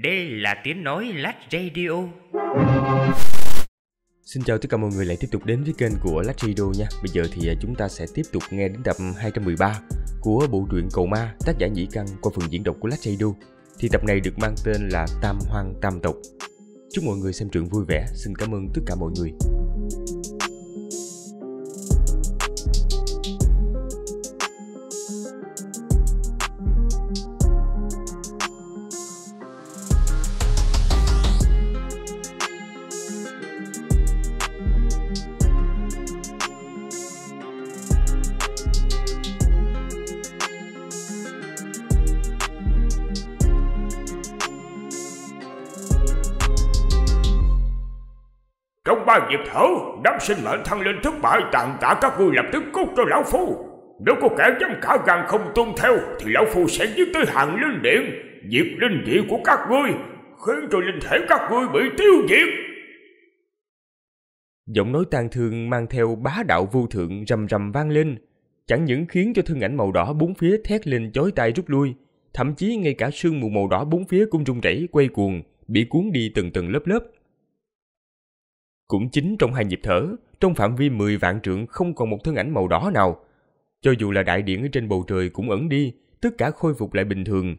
Đây là tiếng nói Lách Radio. Xin chào tất cả mọi người lại tiếp tục đến với kênh của Lách Radio nha. Bây giờ thì à, chúng ta sẽ tiếp tục nghe đến tập 213 của bộ truyện Cầu Ma tác giả Nhĩ Căn qua phần diễn đọc của Lách Radio. Thì tập này được mang tên là Tam Hoang Tam Tộc. Chúc mọi người xem truyện vui vẻ. Xin cảm ơn tất cả mọi người. Diệp thở Đám sinh mệnh thân lên thất bại tàn tạ các ngươi lập tức cút cho Lão Phu Nếu có kẻ dám khả gan không tuân theo Thì Lão Phu sẽ giết tới hàng linh điện Diệt linh địa của các ngươi Khiến cho linh thể các ngươi bị tiêu diệt Giọng nói tang thương mang theo bá đạo vô thượng rầm rầm vang lên Chẳng những khiến cho thân ảnh màu đỏ bốn phía thét lên chói tai rút lui Thậm chí ngay cả sương mù màu đỏ bốn phía cũng rung rẩy quay cuồng Bị cuốn đi từng tầng lớp lớp cũng chính trong hai nhịp thở, trong phạm vi 10 vạn trượng không còn một thân ảnh màu đỏ nào. Cho dù là đại điển ở trên bầu trời cũng ẩn đi, tất cả khôi phục lại bình thường.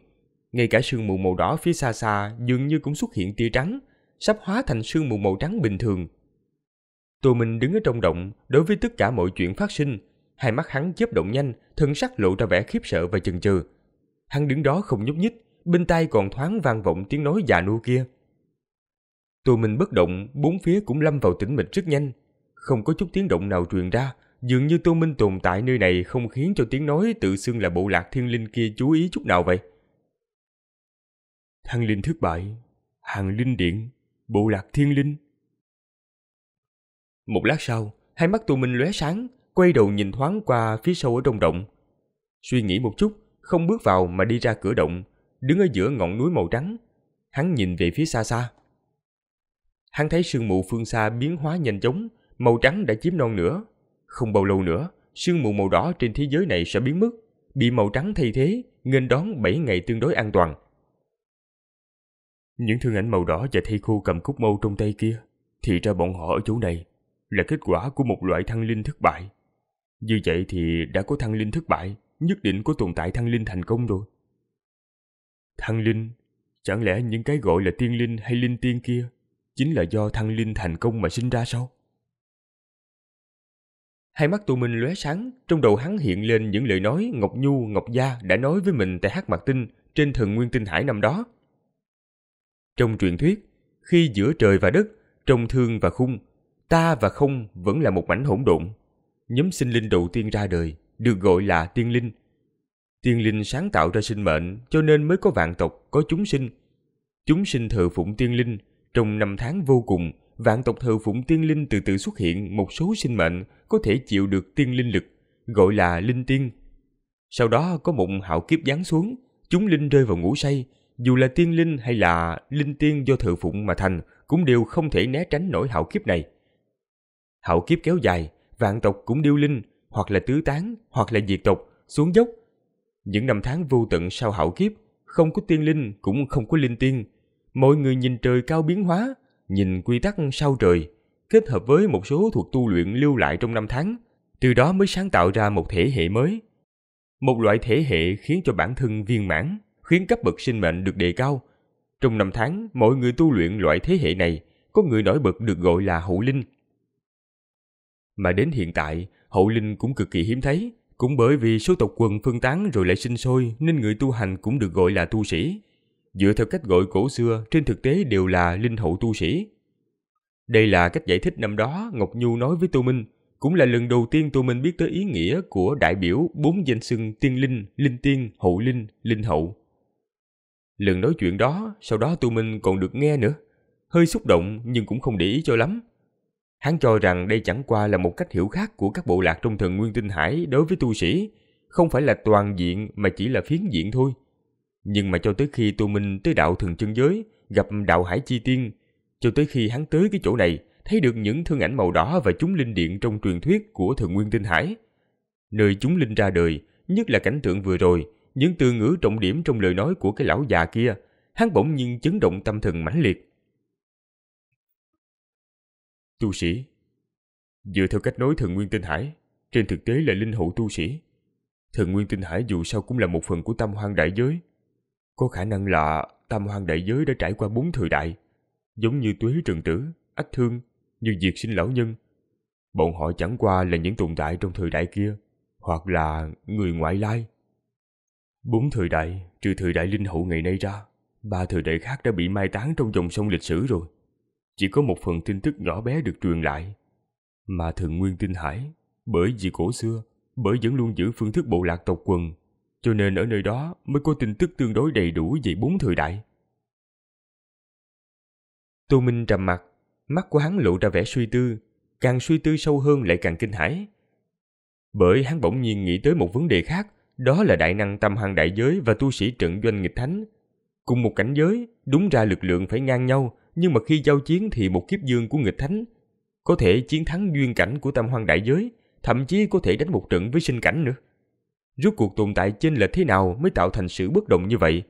Ngay cả sương mù màu đỏ phía xa xa dường như cũng xuất hiện tia trắng, sắp hóa thành sương mù màu trắng bình thường. Tô Minh đứng ở trong động, đối với tất cả mọi chuyện phát sinh, hai mắt hắn chớp động nhanh, thân sắc lộ ra vẻ khiếp sợ và chần chừ. Hắn đứng đó không nhúc nhích, bên tai còn thoáng vang vọng tiếng nói già nua kia. Tụi mình bất động, bốn phía cũng lâm vào tĩnh mịch rất nhanh. Không có chút tiếng động nào truyền ra, dường như Tô Minh tồn tại nơi này không khiến cho tiếng nói tự xưng là bộ lạc thiên linh kia chú ý chút nào vậy. Thăng linh thất bại, hàng linh điện, bộ lạc thiên linh. Một lát sau, hai mắt Tô Minh lóe sáng, quay đầu nhìn thoáng qua phía sâu ở trong động. Suy nghĩ một chút, không bước vào mà đi ra cửa động, đứng ở giữa ngọn núi màu trắng. Hắn nhìn về phía xa xa, hắn thấy sương mù phương xa biến hóa nhanh chóng, màu trắng đã chiếm non nữa. Không bao lâu nữa, sương mù màu đỏ trên thế giới này sẽ biến mất, bị màu trắng thay thế, nghênh đón 7 ngày tương đối an toàn. Những thương ảnh màu đỏ và thay khô cầm cúc mâu trong tay kia, thì ra bọn họ ở chỗ này là kết quả của một loại thăng linh thất bại. Như vậy thì đã có thăng linh thất bại, nhất định có tồn tại thăng linh thành công rồi. Thăng linh, chẳng lẽ những cái gọi là tiên linh hay linh tiên kia chính là do thăng linh thành công mà sinh ra sao? Hai mắt Tu Minh lóe sáng, trong đầu hắn hiện lên những lời nói Ngọc Nhu, Ngọc Gia đã nói với mình tại Hát Mạc Tinh trên thần Nguyên Tinh Hải năm đó. Trong truyền thuyết, khi giữa trời và đất, trong thương và khung, ta và không vẫn là một mảnh hỗn độn. Nhóm sinh linh đầu tiên ra đời, được gọi là tiên linh. Tiên linh sáng tạo ra sinh mệnh cho nên mới có vạn tộc, có chúng sinh. Chúng sinh thờ phụng tiên linh, trong năm tháng vô cùng, vạn tộc thờ phụng tiên linh từ từ xuất hiện một số sinh mệnh có thể chịu được tiên linh lực, gọi là linh tiên. Sau đó có một hạo kiếp giáng xuống, chúng linh rơi vào ngủ say, dù là tiên linh hay là linh tiên do thờ phụng mà thành cũng đều không thể né tránh nổi hạo kiếp này. Hạo kiếp kéo dài, vạn tộc cũng điêu linh, hoặc là tứ tán, hoặc là diệt tộc, xuống dốc. Những năm tháng vô tận sau hạo kiếp, không có tiên linh cũng không có linh tiên, mọi người nhìn trời cao biến hóa, nhìn quy tắc sao trời, kết hợp với một số thuộc tu luyện lưu lại trong năm tháng, từ đó mới sáng tạo ra một thể hệ mới. Một loại thể hệ khiến cho bản thân viên mãn, khiến cấp bậc sinh mệnh được đề cao. Trong năm tháng, mọi người tu luyện loại thế hệ này, có người nổi bật được gọi là hậu linh. Mà đến hiện tại, hậu linh cũng cực kỳ hiếm thấy, cũng bởi vì số tộc quần phân tán rồi lại sinh sôi nên người tu hành cũng được gọi là tu sĩ dựa theo cách gọi cổ xưa trên thực tế đều là linh hậu tu sĩ. Đây là cách giải thích năm đó Ngọc Nhu nói với Tô Minh, cũng là lần đầu tiên Tô Minh biết tới ý nghĩa của đại biểu bốn danh xưng tiên linh, linh tiên, hậu linh, linh hậu. Lần nói chuyện đó, sau đó Tô Minh còn được nghe nữa. Hơi xúc động nhưng cũng không để ý cho lắm. Hắn cho rằng đây chẳng qua là một cách hiểu khác của các bộ lạc trong thần Nguyên Tinh Hải đối với tu sĩ, không phải là toàn diện mà chỉ là phiến diện thôi. Nhưng mà cho tới khi tu minh tới đạo thường chân giới, gặp đạo hải chi tiên, cho tới khi hắn tới cái chỗ này, thấy được những thương ảnh màu đỏ và chúng linh điện trong truyền thuyết của thượng nguyên tinh hải. Nơi chúng linh ra đời, nhất là cảnh tượng vừa rồi, những từ ngữ trọng điểm trong lời nói của cái lão già kia, hắn bỗng nhiên chấn động tâm thần mãnh liệt. Tu sĩ Dựa theo cách nói thần nguyên tinh hải, trên thực tế là linh hậu tu sĩ. Thần nguyên tinh hải dù sao cũng là một phần của tam hoang đại giới, có khả năng là tam hoàng đại giới đã trải qua bốn thời đại, giống như tuế trường tử, ách thương, như diệt sinh lão nhân. Bọn họ chẳng qua là những tồn tại trong thời đại kia, hoặc là người ngoại lai. Bốn thời đại, trừ thời đại linh hậu ngày nay ra, ba thời đại khác đã bị mai táng trong dòng sông lịch sử rồi. Chỉ có một phần tin tức nhỏ bé được truyền lại. Mà thường nguyên tinh hải, bởi vì cổ xưa, bởi vẫn luôn giữ phương thức bộ lạc tộc quần cho nên ở nơi đó mới có tin tức tương đối đầy đủ về bốn thời đại. Tô Minh trầm mặt, mắt của hắn lộ ra vẻ suy tư, càng suy tư sâu hơn lại càng kinh hãi. Bởi hắn bỗng nhiên nghĩ tới một vấn đề khác, đó là đại năng tâm hoàng đại giới và tu sĩ trận doanh nghịch thánh. Cùng một cảnh giới, đúng ra lực lượng phải ngang nhau, nhưng mà khi giao chiến thì một kiếp dương của nghịch thánh có thể chiến thắng duyên cảnh của tam hoàng đại giới, thậm chí có thể đánh một trận với sinh cảnh nữa. Rốt cuộc tồn tại chênh lệch thế nào mới tạo thành sự bất động như vậy?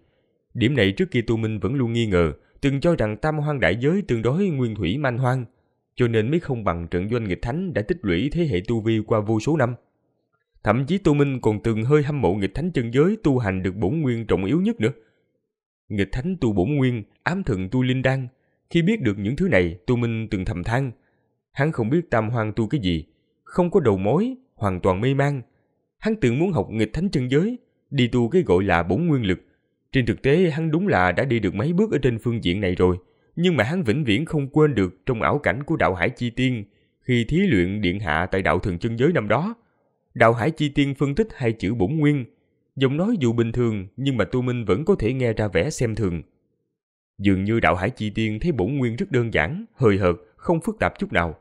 Điểm này trước kia Tu Minh vẫn luôn nghi ngờ, từng cho rằng tam hoang đại giới tương đối nguyên thủy man hoang, cho nên mới không bằng trận doanh nghịch thánh đã tích lũy thế hệ tu vi qua vô số năm. Thậm chí Tu Minh còn từng hơi hâm mộ nghịch thánh chân giới tu hành được bổn nguyên trọng yếu nhất nữa. Nghịch thánh tu bổn nguyên, ám thần tu linh đan. Khi biết được những thứ này, Tu Minh từng thầm than. Hắn không biết tam hoang tu cái gì, không có đầu mối, hoàn toàn mê mang, Hắn tưởng muốn học nghịch thánh chân giới, đi tu cái gọi là bổn nguyên lực. Trên thực tế hắn đúng là đã đi được mấy bước ở trên phương diện này rồi, nhưng mà hắn vĩnh viễn không quên được trong ảo cảnh của đạo hải chi tiên khi thí luyện điện hạ tại đạo thần chân giới năm đó. Đạo hải chi tiên phân tích hai chữ bổn nguyên, giọng nói dù bình thường nhưng mà tu minh vẫn có thể nghe ra vẻ xem thường. Dường như đạo hải chi tiên thấy bổn nguyên rất đơn giản, hơi hợt, không phức tạp chút nào.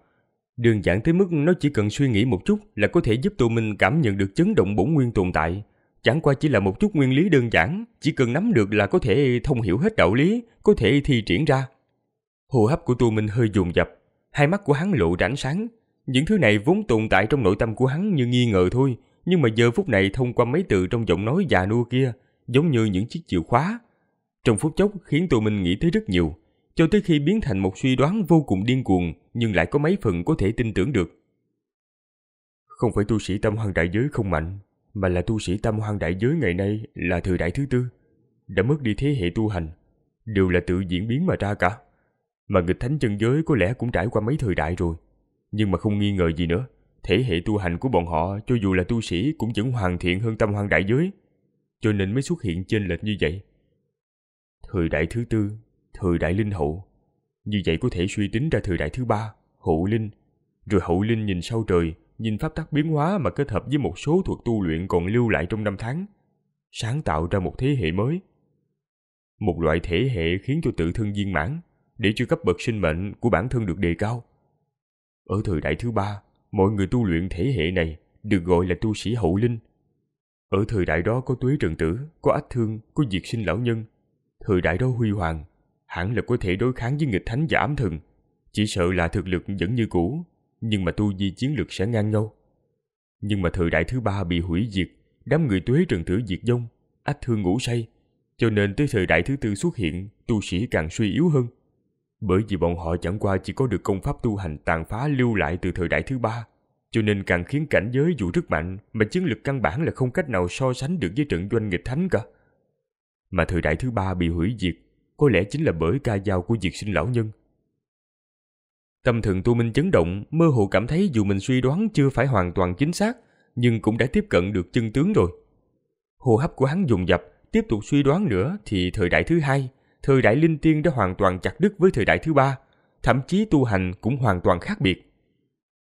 Đơn giản tới mức nó chỉ cần suy nghĩ một chút là có thể giúp tụi mình cảm nhận được chấn động bổn nguyên tồn tại. Chẳng qua chỉ là một chút nguyên lý đơn giản, chỉ cần nắm được là có thể thông hiểu hết đạo lý, có thể thi triển ra. Hô hấp của tu minh hơi dồn dập, hai mắt của hắn lộ rảnh sáng. Những thứ này vốn tồn tại trong nội tâm của hắn như nghi ngờ thôi, nhưng mà giờ phút này thông qua mấy từ trong giọng nói già nua kia, giống như những chiếc chìa khóa. Trong phút chốc khiến tụi mình nghĩ tới rất nhiều, cho tới khi biến thành một suy đoán vô cùng điên cuồng nhưng lại có mấy phần có thể tin tưởng được. Không phải tu sĩ tâm hoang đại giới không mạnh, mà là tu sĩ tâm hoang đại giới ngày nay là thời đại thứ tư, đã mất đi thế hệ tu hành, đều là tự diễn biến mà ra cả. Mà nghịch thánh chân giới có lẽ cũng trải qua mấy thời đại rồi, nhưng mà không nghi ngờ gì nữa, thế hệ tu hành của bọn họ cho dù là tu sĩ cũng vẫn hoàn thiện hơn tâm hoang đại giới, cho nên mới xuất hiện chênh lệch như vậy. Thời đại thứ tư thời đại linh hậu. Như vậy có thể suy tính ra thời đại thứ ba, hậu linh. Rồi hậu linh nhìn sau trời, nhìn pháp tắc biến hóa mà kết hợp với một số thuật tu luyện còn lưu lại trong năm tháng, sáng tạo ra một thế hệ mới. Một loại thể hệ khiến cho tự thân viên mãn, để cho cấp bậc sinh mệnh của bản thân được đề cao. Ở thời đại thứ ba, mọi người tu luyện thể hệ này được gọi là tu sĩ hậu linh. Ở thời đại đó có tuế trần tử, có ách thương, có diệt sinh lão nhân. Thời đại đó huy hoàng, hẳn là có thể đối kháng với nghịch thánh và ám thần. Chỉ sợ là thực lực vẫn như cũ, nhưng mà tu di chiến lược sẽ ngang nhau. Nhưng mà thời đại thứ ba bị hủy diệt, đám người tuế trần tử diệt vong, ách thương ngủ say, cho nên tới thời đại thứ tư xuất hiện, tu sĩ càng suy yếu hơn. Bởi vì bọn họ chẳng qua chỉ có được công pháp tu hành tàn phá lưu lại từ thời đại thứ ba, cho nên càng khiến cảnh giới dù rất mạnh mà chiến lược căn bản là không cách nào so sánh được với trận doanh nghịch thánh cả. Mà thời đại thứ ba bị hủy diệt, có lẽ chính là bởi ca dao của diệt sinh lão nhân. Tâm thần tu minh chấn động, mơ hồ cảm thấy dù mình suy đoán chưa phải hoàn toàn chính xác, nhưng cũng đã tiếp cận được chân tướng rồi. Hô hấp của hắn dùng dập, tiếp tục suy đoán nữa thì thời đại thứ hai, thời đại linh tiên đã hoàn toàn chặt đứt với thời đại thứ ba, thậm chí tu hành cũng hoàn toàn khác biệt.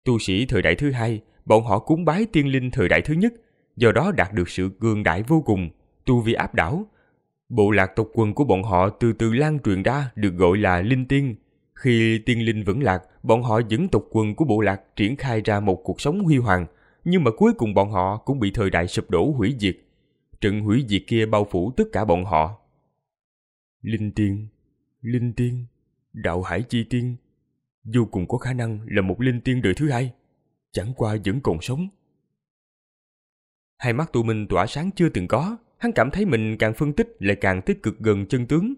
Tu sĩ thời đại thứ hai, bọn họ cúng bái tiên linh thời đại thứ nhất, do đó đạt được sự cường đại vô cùng, tu vi áp đảo, Bộ lạc tộc quần của bọn họ từ từ lan truyền ra được gọi là linh tiên. Khi tiên linh vẫn lạc, bọn họ dẫn tộc quần của bộ lạc triển khai ra một cuộc sống huy hoàng, nhưng mà cuối cùng bọn họ cũng bị thời đại sụp đổ hủy diệt. Trận hủy diệt kia bao phủ tất cả bọn họ. Linh tiên, linh tiên, đạo hải chi tiên, vô cùng có khả năng là một linh tiên đời thứ hai, chẳng qua vẫn còn sống. Hai mắt tụ mình tỏa sáng chưa từng có, hắn cảm thấy mình càng phân tích lại càng tích cực gần chân tướng.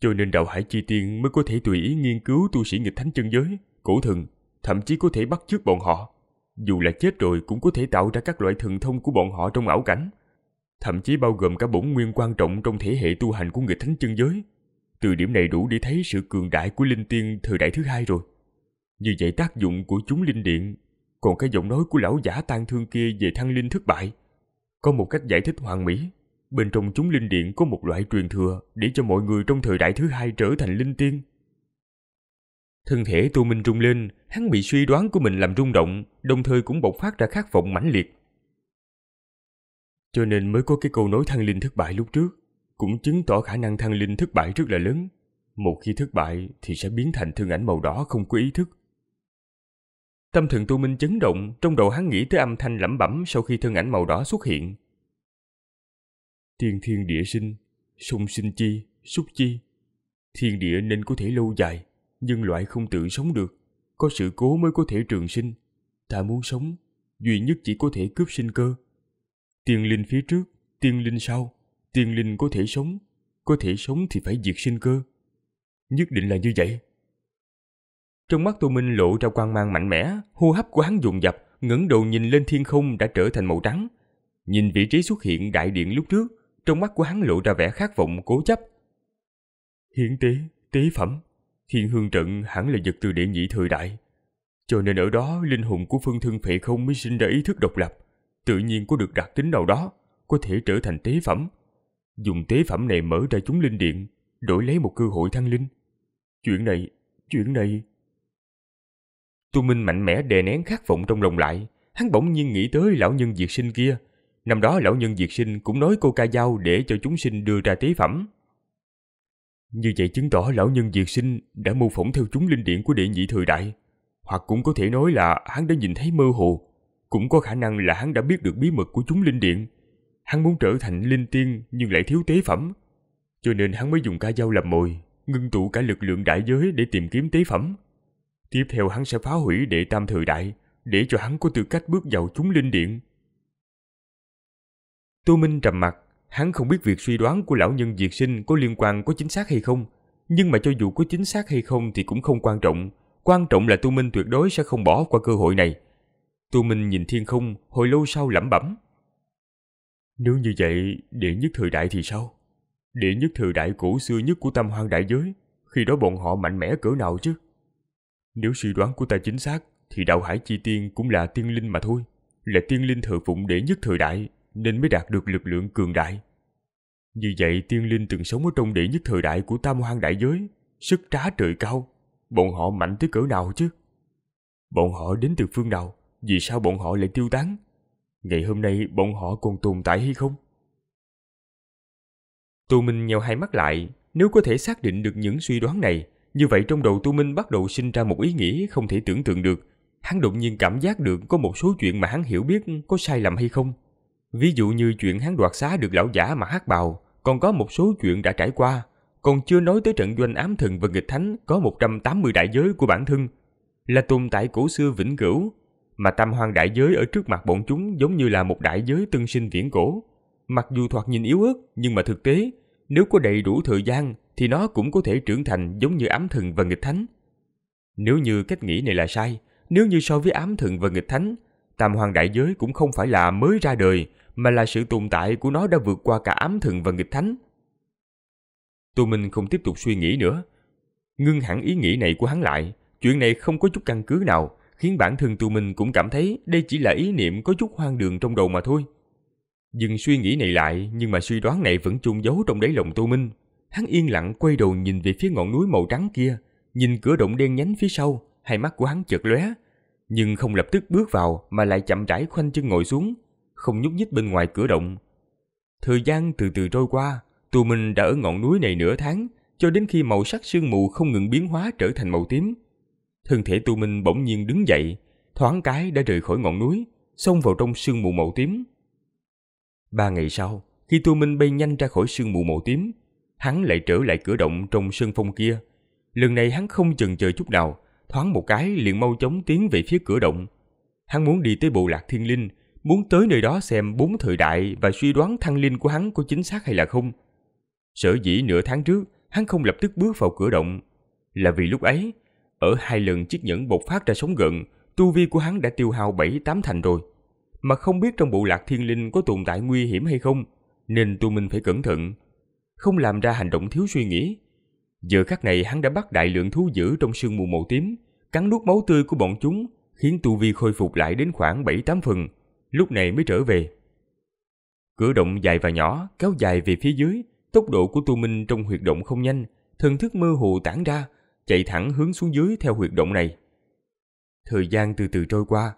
Cho nên đạo hải chi tiên mới có thể tùy ý nghiên cứu tu sĩ nghịch thánh chân giới, cổ thần, thậm chí có thể bắt chước bọn họ. Dù là chết rồi cũng có thể tạo ra các loại thần thông của bọn họ trong ảo cảnh, thậm chí bao gồm cả bổn nguyên quan trọng trong thể hệ tu hành của người thánh chân giới. Từ điểm này đủ để thấy sự cường đại của linh tiên thời đại thứ hai rồi. Như vậy tác dụng của chúng linh điện, còn cái giọng nói của lão giả tan thương kia về thăng linh thất bại – có một cách giải thích hoàn mỹ. Bên trong chúng linh điện có một loại truyền thừa để cho mọi người trong thời đại thứ hai trở thành linh tiên. Thân thể Tô Minh rung lên, hắn bị suy đoán của mình làm rung động, đồng thời cũng bộc phát ra khát vọng mãnh liệt. Cho nên mới có cái câu nói thăng linh thất bại lúc trước, cũng chứng tỏ khả năng thăng linh thất bại rất là lớn. Một khi thất bại thì sẽ biến thành thương ảnh màu đỏ không có ý thức, Tâm thượng tu minh chấn động, trong đầu hắn nghĩ tới âm thanh lẩm bẩm sau khi thân ảnh màu đỏ xuất hiện. Thiên thiên địa sinh, sung sinh chi, xúc chi. Thiên địa nên có thể lâu dài, nhưng loại không tự sống được. Có sự cố mới có thể trường sinh. Ta muốn sống, duy nhất chỉ có thể cướp sinh cơ. Tiên linh phía trước, tiên linh sau, tiên linh có thể sống. Có thể sống thì phải diệt sinh cơ. Nhất định là như vậy. Trong mắt Tô Minh lộ ra quan mang mạnh mẽ, hô hấp của hắn dồn dập, ngẩng đầu nhìn lên thiên không đã trở thành màu trắng. Nhìn vị trí xuất hiện đại điện lúc trước, trong mắt của hắn lộ ra vẻ khát vọng cố chấp. Hiển tế, tế phẩm, thiên hương trận hẳn là vật từ địa nhị thời đại. Cho nên ở đó linh hồn của phương thương phệ không mới sinh ra ý thức độc lập, tự nhiên có được đặc tính nào đó, có thể trở thành tế phẩm. Dùng tế phẩm này mở ra chúng linh điện, đổi lấy một cơ hội thăng linh. Chuyện này, chuyện này Tu Minh mạnh mẽ đè nén khát vọng trong lòng lại, hắn bỗng nhiên nghĩ tới lão nhân diệt sinh kia. Năm đó lão nhân diệt sinh cũng nói cô ca dao để cho chúng sinh đưa ra tế phẩm. Như vậy chứng tỏ lão nhân diệt sinh đã mô phỏng theo chúng linh điện của địa nhị thời đại. Hoặc cũng có thể nói là hắn đã nhìn thấy mơ hồ, cũng có khả năng là hắn đã biết được bí mật của chúng linh điện. Hắn muốn trở thành linh tiên nhưng lại thiếu tế phẩm, cho nên hắn mới dùng ca dao làm mồi, ngưng tụ cả lực lượng đại giới để tìm kiếm tế phẩm. Tiếp theo hắn sẽ phá hủy đệ tam thời đại, để cho hắn có tư cách bước vào chúng linh điện. Tô Minh trầm mặt, hắn không biết việc suy đoán của lão nhân diệt sinh có liên quan có chính xác hay không. Nhưng mà cho dù có chính xác hay không thì cũng không quan trọng. Quan trọng là Tô Minh tuyệt đối sẽ không bỏ qua cơ hội này. Tô Minh nhìn thiên không, hồi lâu sau lẩm bẩm. Nếu như vậy, đệ nhất thời đại thì sao? Đệ nhất thời đại cổ xưa nhất của tam hoang đại giới, khi đó bọn họ mạnh mẽ cỡ nào chứ? Nếu suy đoán của ta chính xác, thì đạo hải chi tiên cũng là tiên linh mà thôi, là tiên linh thờ phụng để nhất thời đại, nên mới đạt được lực lượng cường đại. Như vậy tiên linh từng sống ở trong đệ nhất thời đại của tam hoang đại giới, sức trá trời cao, bọn họ mạnh tới cỡ nào chứ? Bọn họ đến từ phương nào, vì sao bọn họ lại tiêu tán? Ngày hôm nay bọn họ còn tồn tại hay không? Tù Minh nheo hai mắt lại, nếu có thể xác định được những suy đoán này, như vậy trong đầu Tu Minh bắt đầu sinh ra một ý nghĩa không thể tưởng tượng được. Hắn đột nhiên cảm giác được có một số chuyện mà hắn hiểu biết có sai lầm hay không. Ví dụ như chuyện hắn đoạt xá được lão giả mà hát bào, còn có một số chuyện đã trải qua, còn chưa nói tới trận doanh ám thần và nghịch thánh có 180 đại giới của bản thân, là tồn tại cổ xưa vĩnh cửu, mà tam hoang đại giới ở trước mặt bọn chúng giống như là một đại giới tân sinh viễn cổ. Mặc dù thoạt nhìn yếu ớt, nhưng mà thực tế, nếu có đầy đủ thời gian thì nó cũng có thể trưởng thành giống như ám thần và nghịch thánh. Nếu như cách nghĩ này là sai, nếu như so với ám thần và nghịch thánh, tam hoàng đại giới cũng không phải là mới ra đời, mà là sự tồn tại của nó đã vượt qua cả ám thần và nghịch thánh. Tô Minh không tiếp tục suy nghĩ nữa. Ngưng hẳn ý nghĩ này của hắn lại, chuyện này không có chút căn cứ nào, khiến bản thân Tô Minh cũng cảm thấy đây chỉ là ý niệm có chút hoang đường trong đầu mà thôi. Dừng suy nghĩ này lại, nhưng mà suy đoán này vẫn chung giấu trong đáy lòng Tô Minh, Hắn yên lặng quay đầu nhìn về phía ngọn núi màu trắng kia, nhìn cửa động đen nhánh phía sau, hai mắt của hắn chợt lóe, nhưng không lập tức bước vào mà lại chậm rãi khoanh chân ngồi xuống, không nhúc nhích bên ngoài cửa động. Thời gian từ từ trôi qua, tù mình đã ở ngọn núi này nửa tháng, cho đến khi màu sắc sương mù không ngừng biến hóa trở thành màu tím. Thân thể tù mình bỗng nhiên đứng dậy, thoáng cái đã rời khỏi ngọn núi, xông vào trong sương mù màu tím. Ba ngày sau, khi tù mình bay nhanh ra khỏi sương mù màu tím, hắn lại trở lại cửa động trong sân phong kia. Lần này hắn không chần chờ chút nào, thoáng một cái liền mau chóng tiến về phía cửa động. Hắn muốn đi tới bộ lạc thiên linh, muốn tới nơi đó xem bốn thời đại và suy đoán thăng linh của hắn có chính xác hay là không. Sở dĩ nửa tháng trước, hắn không lập tức bước vào cửa động. Là vì lúc ấy, ở hai lần chiếc nhẫn bộc phát ra sóng gần, tu vi của hắn đã tiêu hao bảy tám thành rồi. Mà không biết trong bộ lạc thiên linh có tồn tại nguy hiểm hay không, nên tu minh phải cẩn thận, không làm ra hành động thiếu suy nghĩ. Giờ khắc này hắn đã bắt đại lượng thú dữ trong sương mù màu tím, cắn nuốt máu tươi của bọn chúng, khiến tu vi khôi phục lại đến khoảng 7-8 phần, lúc này mới trở về. Cửa động dài và nhỏ, kéo dài về phía dưới, tốc độ của tu minh trong huyệt động không nhanh, thần thức mơ hồ tản ra, chạy thẳng hướng xuống dưới theo huyệt động này. Thời gian từ từ trôi qua,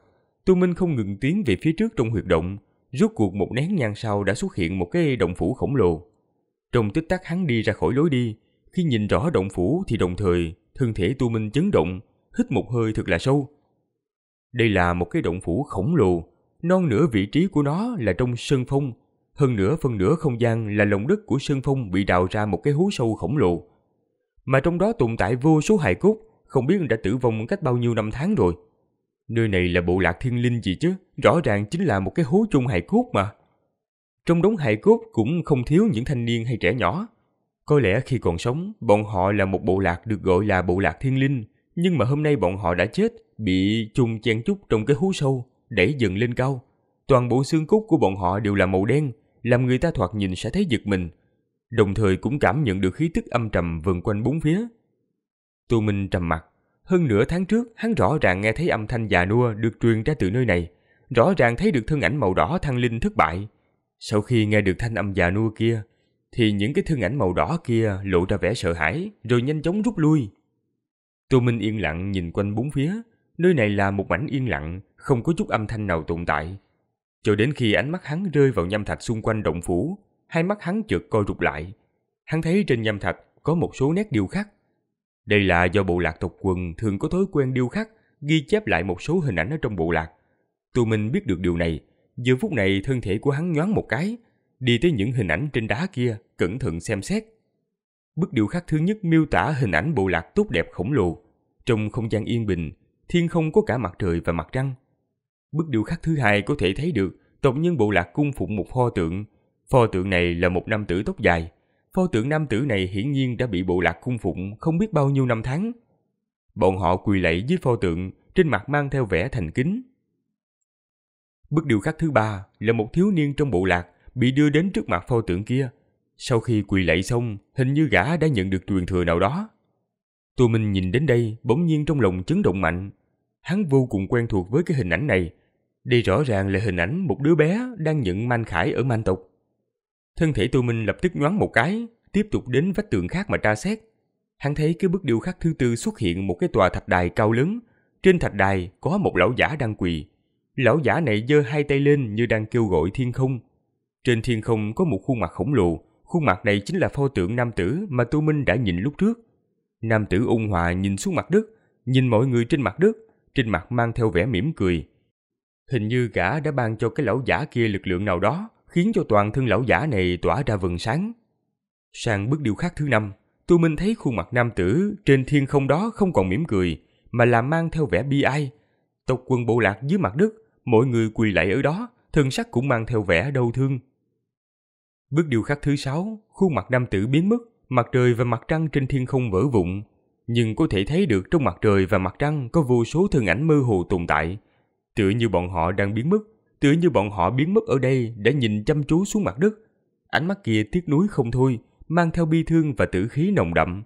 tu minh không ngừng tiến về phía trước trong huyệt động, rốt cuộc một nén nhang sau đã xuất hiện một cái động phủ khổng lồ. Trong tích tắc hắn đi ra khỏi lối đi, khi nhìn rõ động phủ thì đồng thời thân thể Tu Minh chấn động, hít một hơi thật là sâu. Đây là một cái động phủ khổng lồ, non nửa vị trí của nó là trong sơn phong, hơn nữa phần nửa không gian là lòng đất của sơn phong bị đào ra một cái hố sâu khổng lồ. Mà trong đó tồn tại vô số hài cốt, không biết đã tử vong cách bao nhiêu năm tháng rồi. Nơi này là bộ lạc thiên linh gì chứ, rõ ràng chính là một cái hố chung hài cốt mà. Trong đống hải cốt cũng không thiếu những thanh niên hay trẻ nhỏ. Có lẽ khi còn sống, bọn họ là một bộ lạc được gọi là bộ lạc thiên linh, nhưng mà hôm nay bọn họ đã chết, bị chung chen chúc trong cái hú sâu, đẩy dần lên cao. Toàn bộ xương cốt của bọn họ đều là màu đen, làm người ta thoạt nhìn sẽ thấy giật mình, đồng thời cũng cảm nhận được khí tức âm trầm vần quanh bốn phía. Tô Minh trầm mặt, hơn nửa tháng trước hắn rõ ràng nghe thấy âm thanh già nua được truyền ra từ nơi này, rõ ràng thấy được thân ảnh màu đỏ thăng linh thất bại, sau khi nghe được thanh âm già nua kia, thì những cái thương ảnh màu đỏ kia lộ ra vẻ sợ hãi rồi nhanh chóng rút lui. Tô Minh yên lặng nhìn quanh bốn phía, nơi này là một mảnh yên lặng, không có chút âm thanh nào tồn tại. Cho đến khi ánh mắt hắn rơi vào nham thạch xung quanh động phủ, hai mắt hắn chợt coi rụt lại. Hắn thấy trên nham thạch có một số nét điêu khắc. Đây là do bộ lạc tộc quần thường có thói quen điêu khắc, ghi chép lại một số hình ảnh ở trong bộ lạc. Tô Minh biết được điều này, Giờ phút này thân thể của hắn nhoáng một cái, đi tới những hình ảnh trên đá kia, cẩn thận xem xét. Bức điêu khắc thứ nhất miêu tả hình ảnh bộ lạc tốt đẹp khổng lồ. Trong không gian yên bình, thiên không có cả mặt trời và mặt trăng. Bức điêu khắc thứ hai có thể thấy được tộc nhân bộ lạc cung phụng một pho tượng. Pho tượng này là một nam tử tóc dài. Pho tượng nam tử này hiển nhiên đã bị bộ lạc cung phụng không biết bao nhiêu năm tháng. Bọn họ quỳ lạy dưới pho tượng, trên mặt mang theo vẻ thành kính bức điều khắc thứ ba là một thiếu niên trong bộ lạc bị đưa đến trước mặt pho tượng kia. Sau khi quỳ lạy xong, hình như gã đã nhận được truyền thừa nào đó. Tô Minh nhìn đến đây, bỗng nhiên trong lòng chấn động mạnh. Hắn vô cùng quen thuộc với cái hình ảnh này. Đây rõ ràng là hình ảnh một đứa bé đang nhận man khải ở man tộc. Thân thể Tô Minh lập tức nhoáng một cái, tiếp tục đến vách tường khác mà tra xét. Hắn thấy cái bức điêu khắc thứ tư xuất hiện một cái tòa thạch đài cao lớn. Trên thạch đài có một lão giả đang quỳ, lão giả này giơ hai tay lên như đang kêu gọi thiên không. Trên thiên không có một khuôn mặt khổng lồ, khuôn mặt này chính là pho tượng nam tử mà Tô Minh đã nhìn lúc trước. Nam tử ung hòa nhìn xuống mặt đất, nhìn mọi người trên mặt đất, trên mặt mang theo vẻ mỉm cười. Hình như gã đã ban cho cái lão giả kia lực lượng nào đó, khiến cho toàn thân lão giả này tỏa ra vầng sáng. Sang bước điều khác thứ năm, Tô Minh thấy khuôn mặt nam tử trên thiên không đó không còn mỉm cười, mà là mang theo vẻ bi ai. Tộc quân bộ lạc dưới mặt đất mỗi người quỳ lại ở đó, thân sắc cũng mang theo vẻ đau thương. Bước điều khắc thứ sáu, khuôn mặt nam tử biến mất, mặt trời và mặt trăng trên thiên không vỡ vụn, nhưng có thể thấy được trong mặt trời và mặt trăng có vô số thân ảnh mơ hồ tồn tại, tựa như bọn họ đang biến mất, tựa như bọn họ biến mất ở đây đã nhìn chăm chú xuống mặt đất. Ánh mắt kia tiếc nuối không thôi, mang theo bi thương và tử khí nồng đậm.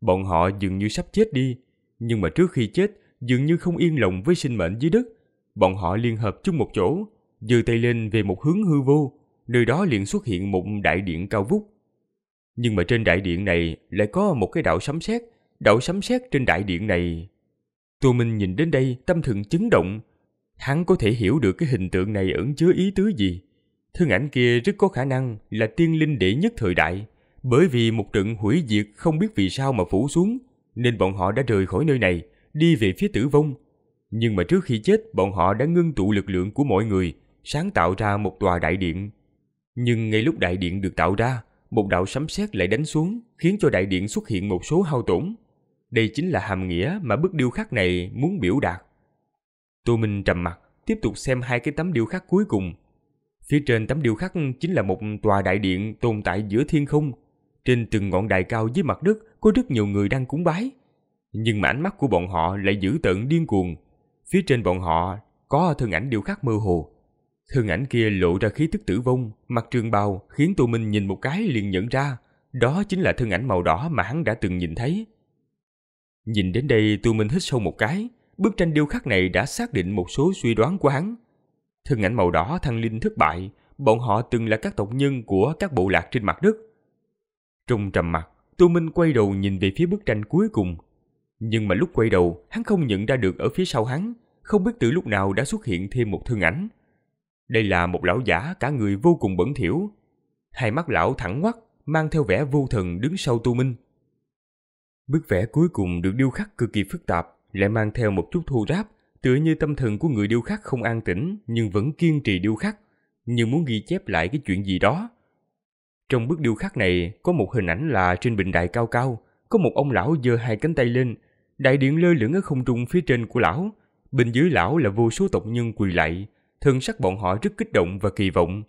Bọn họ dường như sắp chết đi, nhưng mà trước khi chết, dường như không yên lòng với sinh mệnh dưới đất, bọn họ liên hợp chung một chỗ, giơ tay lên về một hướng hư vô, nơi đó liền xuất hiện một đại điện cao vút. Nhưng mà trên đại điện này lại có một cái đạo sấm sét, đạo sấm sét trên đại điện này. Tô Minh nhìn đến đây tâm thần chấn động, hắn có thể hiểu được cái hình tượng này ẩn chứa ý tứ gì. Thương ảnh kia rất có khả năng là tiên linh đệ nhất thời đại, bởi vì một trận hủy diệt không biết vì sao mà phủ xuống, nên bọn họ đã rời khỏi nơi này, đi về phía tử vong, nhưng mà trước khi chết, bọn họ đã ngưng tụ lực lượng của mọi người, sáng tạo ra một tòa đại điện. Nhưng ngay lúc đại điện được tạo ra, một đạo sấm sét lại đánh xuống, khiến cho đại điện xuất hiện một số hao tổn. Đây chính là hàm nghĩa mà bức điêu khắc này muốn biểu đạt. Tô Minh trầm mặt, tiếp tục xem hai cái tấm điêu khắc cuối cùng. Phía trên tấm điêu khắc chính là một tòa đại điện tồn tại giữa thiên không. Trên từng ngọn đài cao dưới mặt đất có rất nhiều người đang cúng bái. Nhưng mà ánh mắt của bọn họ lại dữ tợn điên cuồng, Phía trên bọn họ có thân ảnh điêu khắc mơ hồ. Thân ảnh kia lộ ra khí tức tử vong, mặt trường bào khiến Tô Minh nhìn một cái liền nhận ra, đó chính là thân ảnh màu đỏ mà hắn đã từng nhìn thấy. Nhìn đến đây Tô Minh hít sâu một cái, bức tranh điêu khắc này đã xác định một số suy đoán của hắn. Thân ảnh màu đỏ thăng linh thất bại, bọn họ từng là các tộc nhân của các bộ lạc trên mặt đất. Trong trầm mặt, Tô Minh quay đầu nhìn về phía bức tranh cuối cùng nhưng mà lúc quay đầu, hắn không nhận ra được ở phía sau hắn, không biết từ lúc nào đã xuất hiện thêm một thân ảnh. Đây là một lão giả cả người vô cùng bẩn thỉu. Hai mắt lão thẳng ngoắt, mang theo vẻ vô thần đứng sau tu minh. Bức vẽ cuối cùng được điêu khắc cực kỳ phức tạp, lại mang theo một chút thô ráp, tựa như tâm thần của người điêu khắc không an tĩnh nhưng vẫn kiên trì điêu khắc, như muốn ghi chép lại cái chuyện gì đó. Trong bức điêu khắc này có một hình ảnh là trên bình đài cao cao, có một ông lão giơ hai cánh tay lên, Đại điện lơ lửng ở không trung phía trên của lão, bên dưới lão là vô số tộc nhân quỳ lại, thân sắc bọn họ rất kích động và kỳ vọng.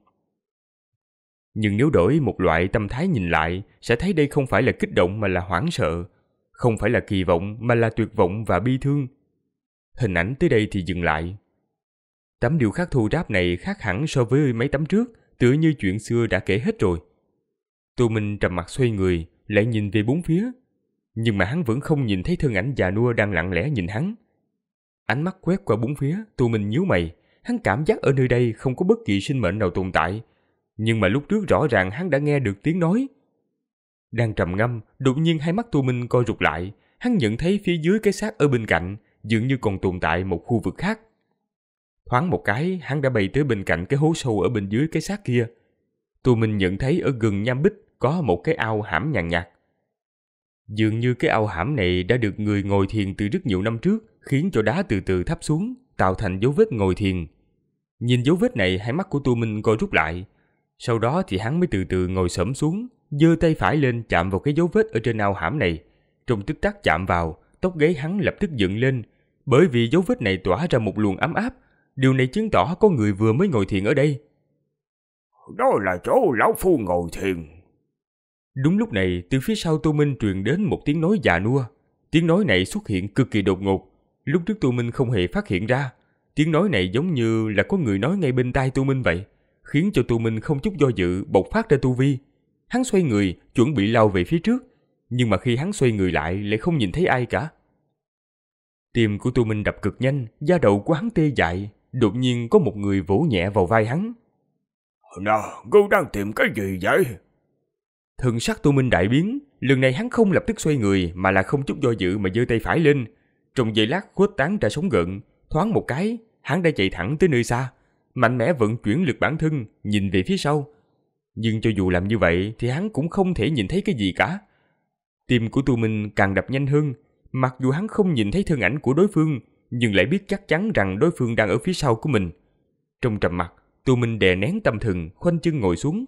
Nhưng nếu đổi một loại tâm thái nhìn lại, sẽ thấy đây không phải là kích động mà là hoảng sợ, không phải là kỳ vọng mà là tuyệt vọng và bi thương. Hình ảnh tới đây thì dừng lại. Tấm điều khắc thu ráp này khác hẳn so với mấy tấm trước, tựa như chuyện xưa đã kể hết rồi. Tô Minh trầm mặt xoay người, lại nhìn về bốn phía, nhưng mà hắn vẫn không nhìn thấy thân ảnh già nua đang lặng lẽ nhìn hắn. Ánh mắt quét qua bốn phía, tu Minh nhíu mày, hắn cảm giác ở nơi đây không có bất kỳ sinh mệnh nào tồn tại. Nhưng mà lúc trước rõ ràng hắn đã nghe được tiếng nói. Đang trầm ngâm, đột nhiên hai mắt tu minh co rụt lại, hắn nhận thấy phía dưới cái xác ở bên cạnh dường như còn tồn tại một khu vực khác. Thoáng một cái, hắn đã bay tới bên cạnh cái hố sâu ở bên dưới cái xác kia. Tu Minh nhận thấy ở gần nham bích có một cái ao hãm nhàn nhạt. Dường như cái ao hãm này đã được người ngồi thiền từ rất nhiều năm trước, khiến cho đá từ từ thấp xuống, tạo thành dấu vết ngồi thiền. Nhìn dấu vết này hai mắt của Tu Minh co rút lại. Sau đó thì hắn mới từ từ ngồi sẫm xuống, giơ tay phải lên chạm vào cái dấu vết ở trên ao hãm này. Trong tức tắc chạm vào, tóc gáy hắn lập tức dựng lên, bởi vì dấu vết này tỏa ra một luồng ấm áp. Điều này chứng tỏ có người vừa mới ngồi thiền ở đây. Đó là chỗ lão phu ngồi thiền, Đúng lúc này, từ phía sau Tô Minh truyền đến một tiếng nói già nua. Tiếng nói này xuất hiện cực kỳ đột ngột, lúc trước Tô Minh không hề phát hiện ra. Tiếng nói này giống như là có người nói ngay bên tai Tô Minh vậy, khiến cho Tô Minh không chút do dự bộc phát ra tu vi. Hắn xoay người, chuẩn bị lao về phía trước, nhưng mà khi hắn xoay người lại lại không nhìn thấy ai cả. Tim của Tô Minh đập cực nhanh, da đầu của hắn tê dại, đột nhiên có một người vỗ nhẹ vào vai hắn. Nào, cô đang tìm cái gì vậy? Thần sắc Tô Minh đại biến, lần này hắn không lập tức xoay người mà là không chút do dự mà giơ tay phải lên. Trong giây lát khuếch tán ra sóng gợn, thoáng một cái, hắn đã chạy thẳng tới nơi xa, mạnh mẽ vận chuyển lực bản thân, nhìn về phía sau. Nhưng cho dù làm như vậy thì hắn cũng không thể nhìn thấy cái gì cả. Tim của Tu Minh càng đập nhanh hơn, mặc dù hắn không nhìn thấy thân ảnh của đối phương, nhưng lại biết chắc chắn rằng đối phương đang ở phía sau của mình. Trong trầm mặc, Tu Minh đè nén tâm thần, khoanh chân ngồi xuống,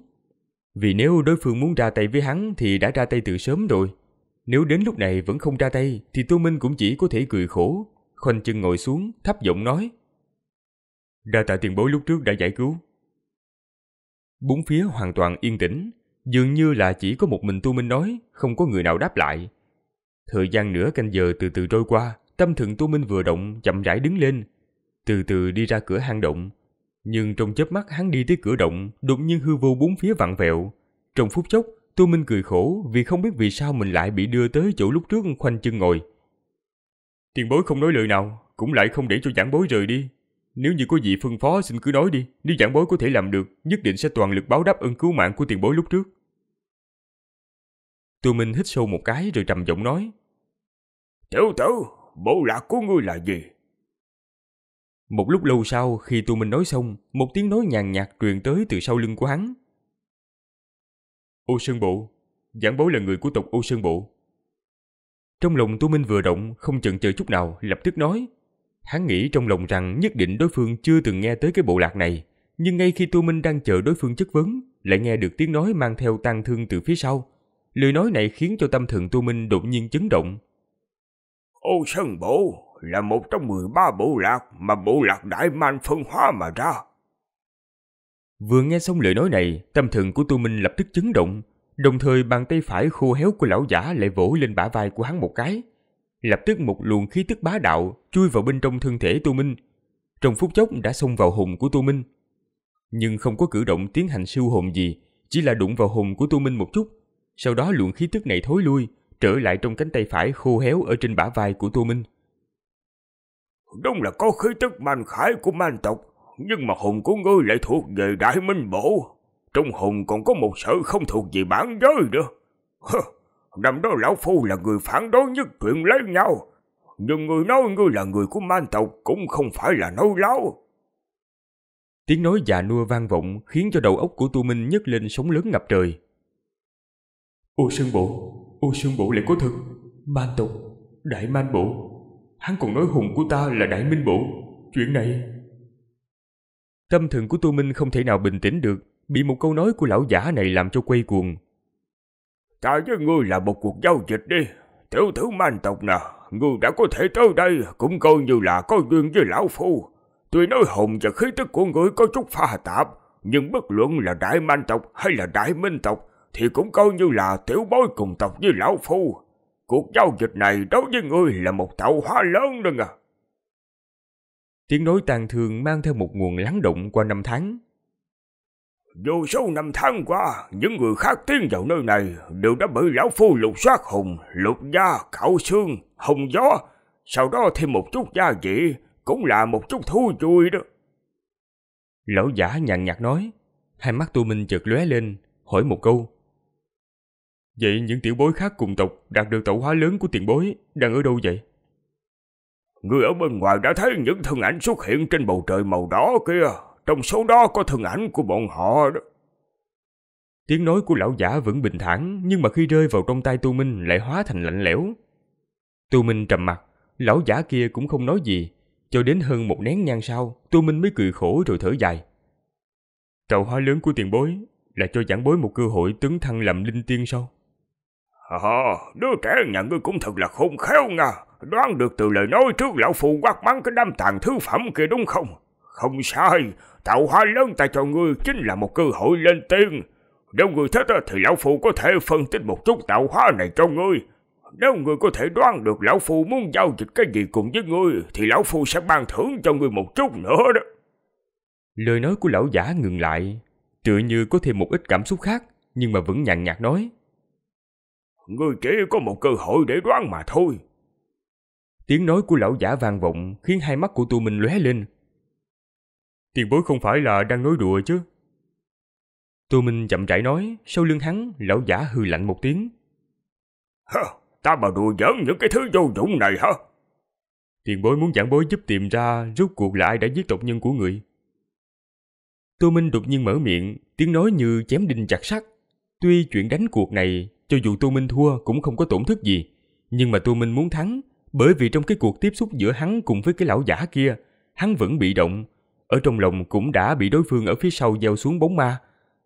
vì nếu đối phương muốn ra tay với hắn thì đã ra tay từ sớm rồi. Nếu đến lúc này vẫn không ra tay thì Tô Minh cũng chỉ có thể cười khổ, khoanh chân ngồi xuống, thấp giọng nói. Đa tạ tiền bối lúc trước đã giải cứu. Bốn phía hoàn toàn yên tĩnh, dường như là chỉ có một mình Tu Minh nói, không có người nào đáp lại. Thời gian nửa canh giờ từ từ trôi qua, tâm thượng Tu Minh vừa động chậm rãi đứng lên, từ từ đi ra cửa hang động, nhưng trong chớp mắt hắn đi tới cửa động, đột nhiên hư vô bốn phía vặn vẹo. Trong phút chốc, Tô Minh cười khổ vì không biết vì sao mình lại bị đưa tới chỗ lúc trước khoanh chân ngồi. Tiền bối không nói lời nào, cũng lại không để cho giảng bối rời đi. Nếu như có gì phân phó xin cứ nói đi, nếu giảng bối có thể làm được, nhất định sẽ toàn lực báo đáp ơn cứu mạng của tiền bối lúc trước. Tô Minh hít sâu một cái rồi trầm giọng nói. Tiểu tử, bộ lạc của ngươi là gì? Một lúc lâu sau khi tụi mình nói xong, một tiếng nói nhàn nhạt truyền tới từ sau lưng của hắn. Ô Sơn Bộ, giảng bối là người của tộc Ô Sơn Bộ. Trong lòng Tu Minh vừa động, không chần chờ chút nào, lập tức nói. Hắn nghĩ trong lòng rằng nhất định đối phương chưa từng nghe tới cái bộ lạc này, nhưng ngay khi Tu Minh đang chờ đối phương chất vấn, lại nghe được tiếng nói mang theo tang thương từ phía sau. Lời nói này khiến cho tâm thần Tu Minh đột nhiên chấn động. Ô Sơn Bộ, là một trong 13 bộ lạc mà bộ lạc Đại Man phân hóa mà ra. Vừa nghe xong lời nói này, tâm thần của Tu Minh lập tức chấn động, đồng thời bàn tay phải khô héo của lão giả lại vỗ lên bả vai của hắn một cái. Lập tức một luồng khí tức bá đạo chui vào bên trong thân thể Tu Minh. Trong phút chốc đã xông vào hồn của Tu Minh. Nhưng không có cử động tiến hành siêu hồn gì, chỉ là đụng vào hồn của Tu Minh một chút. Sau đó luồng khí tức này thối lui, trở lại trong cánh tay phải khô héo ở trên bả vai của Tu Minh đúng là có khí tức man khải của man tộc, nhưng mà hồn của ngươi lại thuộc về Đại Minh Bộ. Trong hồn còn có một sở không thuộc về bản giới nữa. Hơ, năm đó Lão Phu là người phản đối nhất chuyện lấy nhau, nhưng người nói ngươi là người của man tộc cũng không phải là nói láo. Tiếng nói già nua vang vọng khiến cho đầu óc của Tu Minh nhấc lên sóng lớn ngập trời. Ô Sơn Bộ, Ô Sơn Bộ lại có thực man tộc, đại man bộ, Hắn còn nói hùng của ta là Đại Minh Bộ. Chuyện này... Tâm thần của Tô Minh không thể nào bình tĩnh được, bị một câu nói của lão giả này làm cho quay cuồng. Ta với ngươi là một cuộc giao dịch đi. Tiểu thử man tộc nè, ngươi đã có thể tới đây cũng coi như là có duyên với lão phu. Tuy nói hùng và khí tức của ngươi có chút pha tạp, nhưng bất luận là đại man tộc hay là đại minh tộc thì cũng coi như là tiểu bối cùng tộc với lão phu. Cuộc giao dịch này đối với ngươi là một tạo hóa lớn đó à. Tiếng nói tàn thương mang theo một nguồn lắng động qua năm tháng. Dù số năm tháng qua, những người khác tiến vào nơi này đều đã bị lão phu lục soát hùng, lục da, khảo xương, hồng gió, sau đó thêm một chút gia vị, cũng là một chút thú vui đó. Lão giả nhàn nhạt nói, hai mắt tu minh chợt lóe lên, hỏi một câu. Vậy những tiểu bối khác cùng tộc đạt được tẩu hóa lớn của tiền bối đang ở đâu vậy? Người ở bên ngoài đã thấy những thân ảnh xuất hiện trên bầu trời màu đỏ kia. Trong số đó có thân ảnh của bọn họ đó. Tiếng nói của lão giả vẫn bình thản nhưng mà khi rơi vào trong tay Tu Minh lại hóa thành lạnh lẽo. Tu Minh trầm mặt, lão giả kia cũng không nói gì. Cho đến hơn một nén nhang sau, Tu Minh mới cười khổ rồi thở dài. Tàu hoa lớn của tiền bối là cho giảng bối một cơ hội tấn thăng làm linh tiên sau Ờ, đứa trẻ nhà ngươi cũng thật là khôn khéo nha, đoán được từ lời nói trước lão phu quát bắn cái đám tàn thứ phẩm kia đúng không? Không sai, tạo hóa lớn ta cho ngươi chính là một cơ hội lên tiên. Nếu ngươi thích thì lão phu có thể phân tích một chút tạo hóa này cho ngươi. Nếu ngươi có thể đoán được lão phu muốn giao dịch cái gì cùng với ngươi thì lão phu sẽ ban thưởng cho ngươi một chút nữa đó. Lời nói của lão giả ngừng lại, tựa như có thêm một ít cảm xúc khác nhưng mà vẫn nhàn nhạt nói. Ngươi chỉ có một cơ hội để đoán mà thôi. Tiếng nói của lão giả vang vọng khiến hai mắt của Tu mình lóe lên. Tiền bối không phải là đang nói đùa chứ? Tu mình chậm rãi nói, sau lưng hắn, lão giả hư lạnh một tiếng. Hơ, ta mà đùa giỡn những cái thứ vô dụng này hả? Tiền bối muốn giảng bối giúp tìm ra rốt cuộc là ai đã giết tộc nhân của người. Tô Minh đột nhiên mở miệng, tiếng nói như chém đinh chặt sắt. Tuy chuyện đánh cuộc này cho dù Tô Minh thua cũng không có tổn thất gì. Nhưng mà Tô Minh muốn thắng, bởi vì trong cái cuộc tiếp xúc giữa hắn cùng với cái lão giả kia, hắn vẫn bị động. Ở trong lòng cũng đã bị đối phương ở phía sau gieo xuống bóng ma.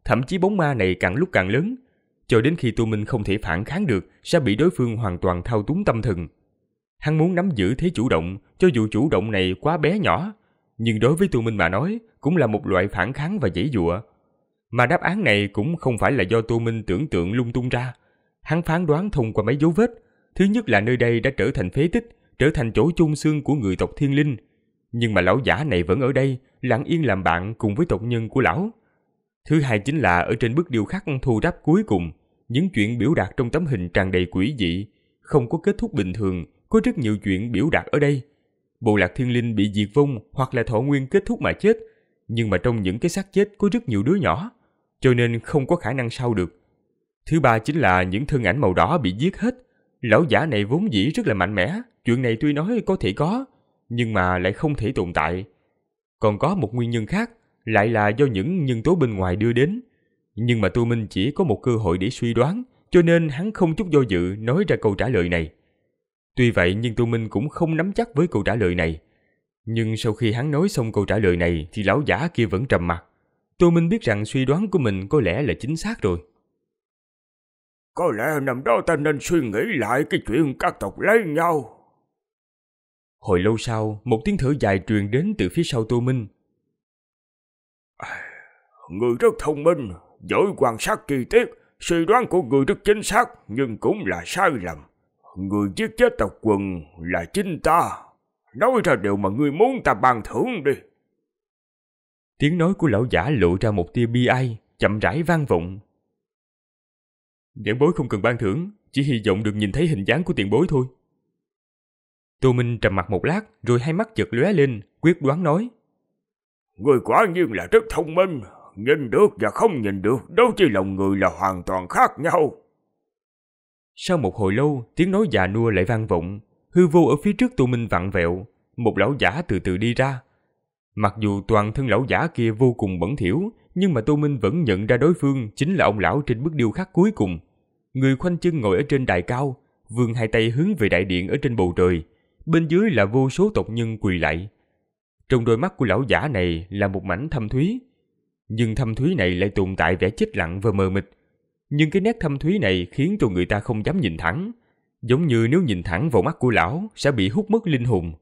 Thậm chí bóng ma này càng lúc càng lớn, cho đến khi Tô Minh không thể phản kháng được sẽ bị đối phương hoàn toàn thao túng tâm thần. Hắn muốn nắm giữ thế chủ động, cho dù chủ động này quá bé nhỏ, nhưng đối với Tô Minh mà nói cũng là một loại phản kháng và dễ dụa. Mà đáp án này cũng không phải là do Tô Minh tưởng tượng lung tung ra, Hắn phán đoán thông qua mấy dấu vết, thứ nhất là nơi đây đã trở thành phế tích, trở thành chỗ chôn xương của người tộc thiên linh. Nhưng mà lão giả này vẫn ở đây, lặng yên làm bạn cùng với tộc nhân của lão. Thứ hai chính là ở trên bức điêu khắc thu đáp cuối cùng, những chuyện biểu đạt trong tấm hình tràn đầy quỷ dị, không có kết thúc bình thường, có rất nhiều chuyện biểu đạt ở đây. Bộ lạc thiên linh bị diệt vong hoặc là thọ nguyên kết thúc mà chết, nhưng mà trong những cái xác chết có rất nhiều đứa nhỏ, cho nên không có khả năng sau được. Thứ ba chính là những thân ảnh màu đỏ bị giết hết. Lão giả này vốn dĩ rất là mạnh mẽ, chuyện này tuy nói có thể có, nhưng mà lại không thể tồn tại. Còn có một nguyên nhân khác, lại là do những nhân tố bên ngoài đưa đến. Nhưng mà tu Minh chỉ có một cơ hội để suy đoán, cho nên hắn không chút do dự nói ra câu trả lời này. Tuy vậy nhưng tu Minh cũng không nắm chắc với câu trả lời này. Nhưng sau khi hắn nói xong câu trả lời này thì lão giả kia vẫn trầm mặt. Tô Minh biết rằng suy đoán của mình có lẽ là chính xác rồi. Có lẽ năm đó ta nên suy nghĩ lại cái chuyện các tộc lấy nhau. Hồi lâu sau, một tiếng thở dài truyền đến từ phía sau Tô Minh. À, người rất thông minh, giỏi quan sát kỳ tiết, suy đoán của người rất chính xác nhưng cũng là sai lầm. Người giết chết tộc quần là chính ta. Nói ra điều mà ngươi muốn ta ban thưởng đi. Tiếng nói của lão giả lộ ra một tia bi ai, chậm rãi vang vọng. Giảng bối không cần ban thưởng, chỉ hy vọng được nhìn thấy hình dáng của tiền bối thôi. Tô Minh trầm mặt một lát, rồi hai mắt chợt lóe lên, quyết đoán nói. Người quả nhiên là rất thông minh, nhìn được và không nhìn được, đâu chỉ lòng người là hoàn toàn khác nhau. Sau một hồi lâu, tiếng nói già nua lại vang vọng, hư vô ở phía trước Tô Minh vặn vẹo, một lão giả từ từ đi ra. Mặc dù toàn thân lão giả kia vô cùng bẩn thỉu, nhưng mà Tô Minh vẫn nhận ra đối phương chính là ông lão trên bức điêu khắc cuối cùng. Người khoanh chân ngồi ở trên đài cao, vươn hai tay hướng về đại điện ở trên bầu trời, bên dưới là vô số tộc nhân quỳ lại. Trong đôi mắt của lão giả này là một mảnh thâm thúy, nhưng thâm thúy này lại tồn tại vẻ chết lặng và mờ mịt. Nhưng cái nét thâm thúy này khiến cho người ta không dám nhìn thẳng, giống như nếu nhìn thẳng vào mắt của lão sẽ bị hút mất linh hồn.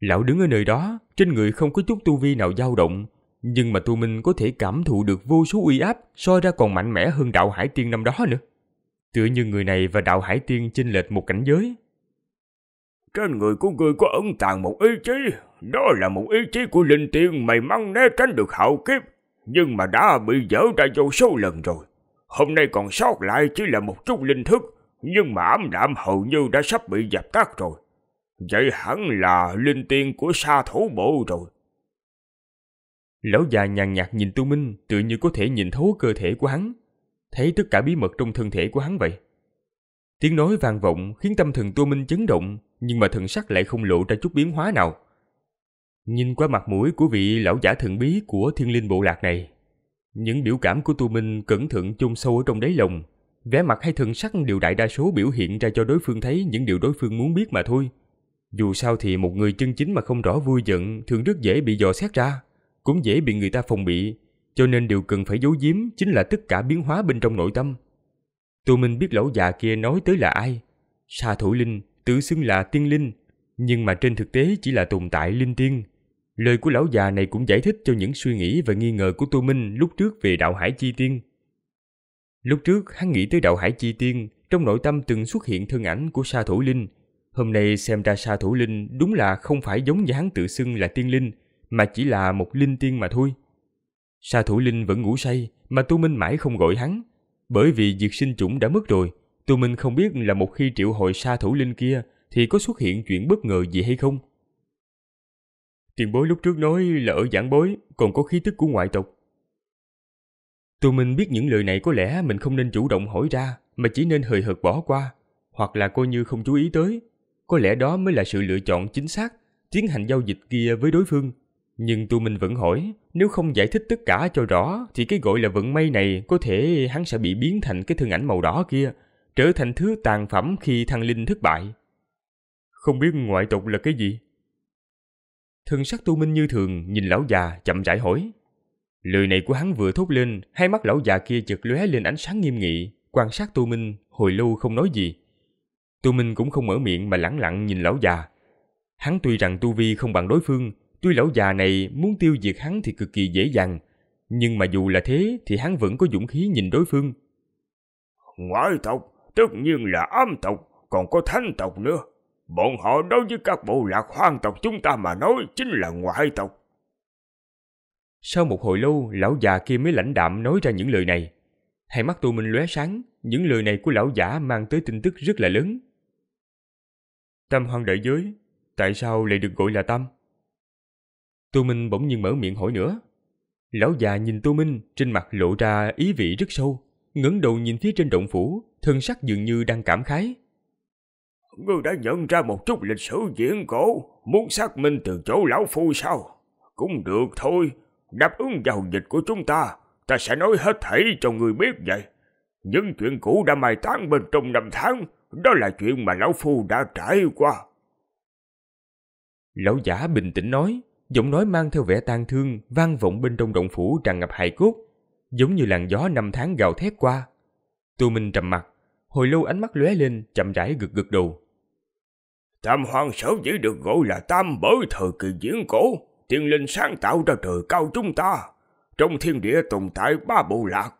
Lão đứng ở nơi đó, trên người không có chút tu vi nào dao động, nhưng mà Thu Minh có thể cảm thụ được vô số uy áp so ra còn mạnh mẽ hơn đạo Hải Tiên năm đó nữa. Tựa như người này và đạo Hải Tiên chênh lệch một cảnh giới. Trên người của ngươi có ẩn tàng một ý chí, đó là một ý chí của linh tiên may mắn né tránh được hạo kiếp, nhưng mà đã bị dỡ ra vô số lần rồi. Hôm nay còn sót lại chỉ là một chút linh thức, nhưng mà ám đạm hầu như đã sắp bị dập tắt rồi. Vậy hẳn là linh tiên của sa thủ bộ rồi. Lão già nhàn nhạt nhìn Tu Minh tự như có thể nhìn thấu cơ thể của hắn, thấy tất cả bí mật trong thân thể của hắn vậy. Tiếng nói vang vọng khiến tâm thần Tu Minh chấn động, nhưng mà thần sắc lại không lộ ra chút biến hóa nào. Nhìn qua mặt mũi của vị lão giả thần bí của thiên linh bộ lạc này, những biểu cảm của Tu Minh cẩn thận chôn sâu ở trong đáy lòng, vẻ mặt hay thần sắc đều đại đa số biểu hiện ra cho đối phương thấy những điều đối phương muốn biết mà thôi. Dù sao thì một người chân chính mà không rõ vui giận thường rất dễ bị dò xét ra cũng dễ bị người ta phòng bị, cho nên điều cần phải giấu giếm chính là tất cả biến hóa bên trong nội tâm. Tô Minh biết lão già kia nói tới là ai. Sa thủ linh, tự xưng là tiên linh, nhưng mà trên thực tế chỉ là tồn tại linh tiên. Lời của lão già này cũng giải thích cho những suy nghĩ và nghi ngờ của Tô Minh lúc trước về đạo hải chi tiên. Lúc trước hắn nghĩ tới đạo hải chi tiên, trong nội tâm từng xuất hiện thân ảnh của sa thủ linh. Hôm nay xem ra sa thủ linh đúng là không phải giống như hắn tự xưng là tiên linh, mà chỉ là một linh tiên mà thôi. Sa thủ linh vẫn ngủ say mà Tu Minh mãi không gọi hắn, bởi vì diệt sinh chủng đã mất rồi. Tu Minh không biết là một khi triệu hồi sa thủ linh kia thì có xuất hiện chuyện bất ngờ gì hay không. Tiền bối lúc trước nói là ở giảng bối còn có khí tức của ngoại tộc. Tu Minh biết những lời này có lẽ mình không nên chủ động hỏi ra mà chỉ nên hời hợt bỏ qua hoặc là coi như không chú ý tới. Có lẽ đó mới là sự lựa chọn chính xác tiến hành giao dịch kia với đối phương nhưng Tu Minh vẫn hỏi, nếu không giải thích tất cả cho rõ thì cái gọi là vận may này có thể hắn sẽ bị biến thành cái thân ảnh màu đỏ kia, trở thành thứ tàn phẩm khi thăng linh thất bại. Không biết ngoại tộc là cái gì? Thân sắc Tu Minh như thường nhìn lão già chậm rãi hỏi. Lời này của hắn vừa thốt lên, hai mắt lão già kia chợt lóe lên ánh sáng nghiêm nghị, quan sát Tu Minh hồi lâu không nói gì. Tu Minh cũng không mở miệng mà lẳng lặng nhìn lão già. Hắn tuy rằng tu vi không bằng đối phương, Tuy lão già này muốn tiêu diệt hắn thì cực kỳ dễ dàng, nhưng mà dù là thế thì hắn vẫn có dũng khí nhìn đối phương. Ngoại tộc, tất nhiên là âm tộc, còn có thánh tộc nữa. Bọn họ đối với các bộ lạc hoang tộc chúng ta mà nói chính là ngoại tộc. Sau một hồi lâu, lão già kia mới lãnh đạm nói ra những lời này. Hai mắt tôi minh lóe sáng, những lời này của lão giả mang tới tin tức rất là lớn. Tâm hoang đại giới, tại sao lại được gọi là tâm? Tô Minh bỗng nhiên mở miệng hỏi nữa. Lão già nhìn Tô Minh, trên mặt lộ ra ý vị rất sâu, ngẩng đầu nhìn phía trên động phủ, thân sắc dường như đang cảm khái. Ngươi đã nhận ra một chút lịch sử diễn cổ, muốn xác minh từ chỗ lão phu sao? Cũng được thôi, đáp ứng giao dịch của chúng ta, ta sẽ nói hết thảy cho người biết vậy. Những chuyện cũ đã mai táng bên trong năm tháng, đó là chuyện mà lão phu đã trải qua. Lão giả bình tĩnh nói, giọng nói mang theo vẻ tang thương vang vọng bên trong động phủ tràn ngập hài cốt, giống như làn gió năm tháng gào thét qua. Tu Minh trầm mặt, hồi lâu ánh mắt lóe lên, chậm rãi gật gật đầu. Tam hoàng sở dĩ được gọi là tam bởi thời kỳ diễn cổ, tiên linh sáng tạo ra trời cao chúng ta. Trong thiên địa tồn tại ba bộ lạc,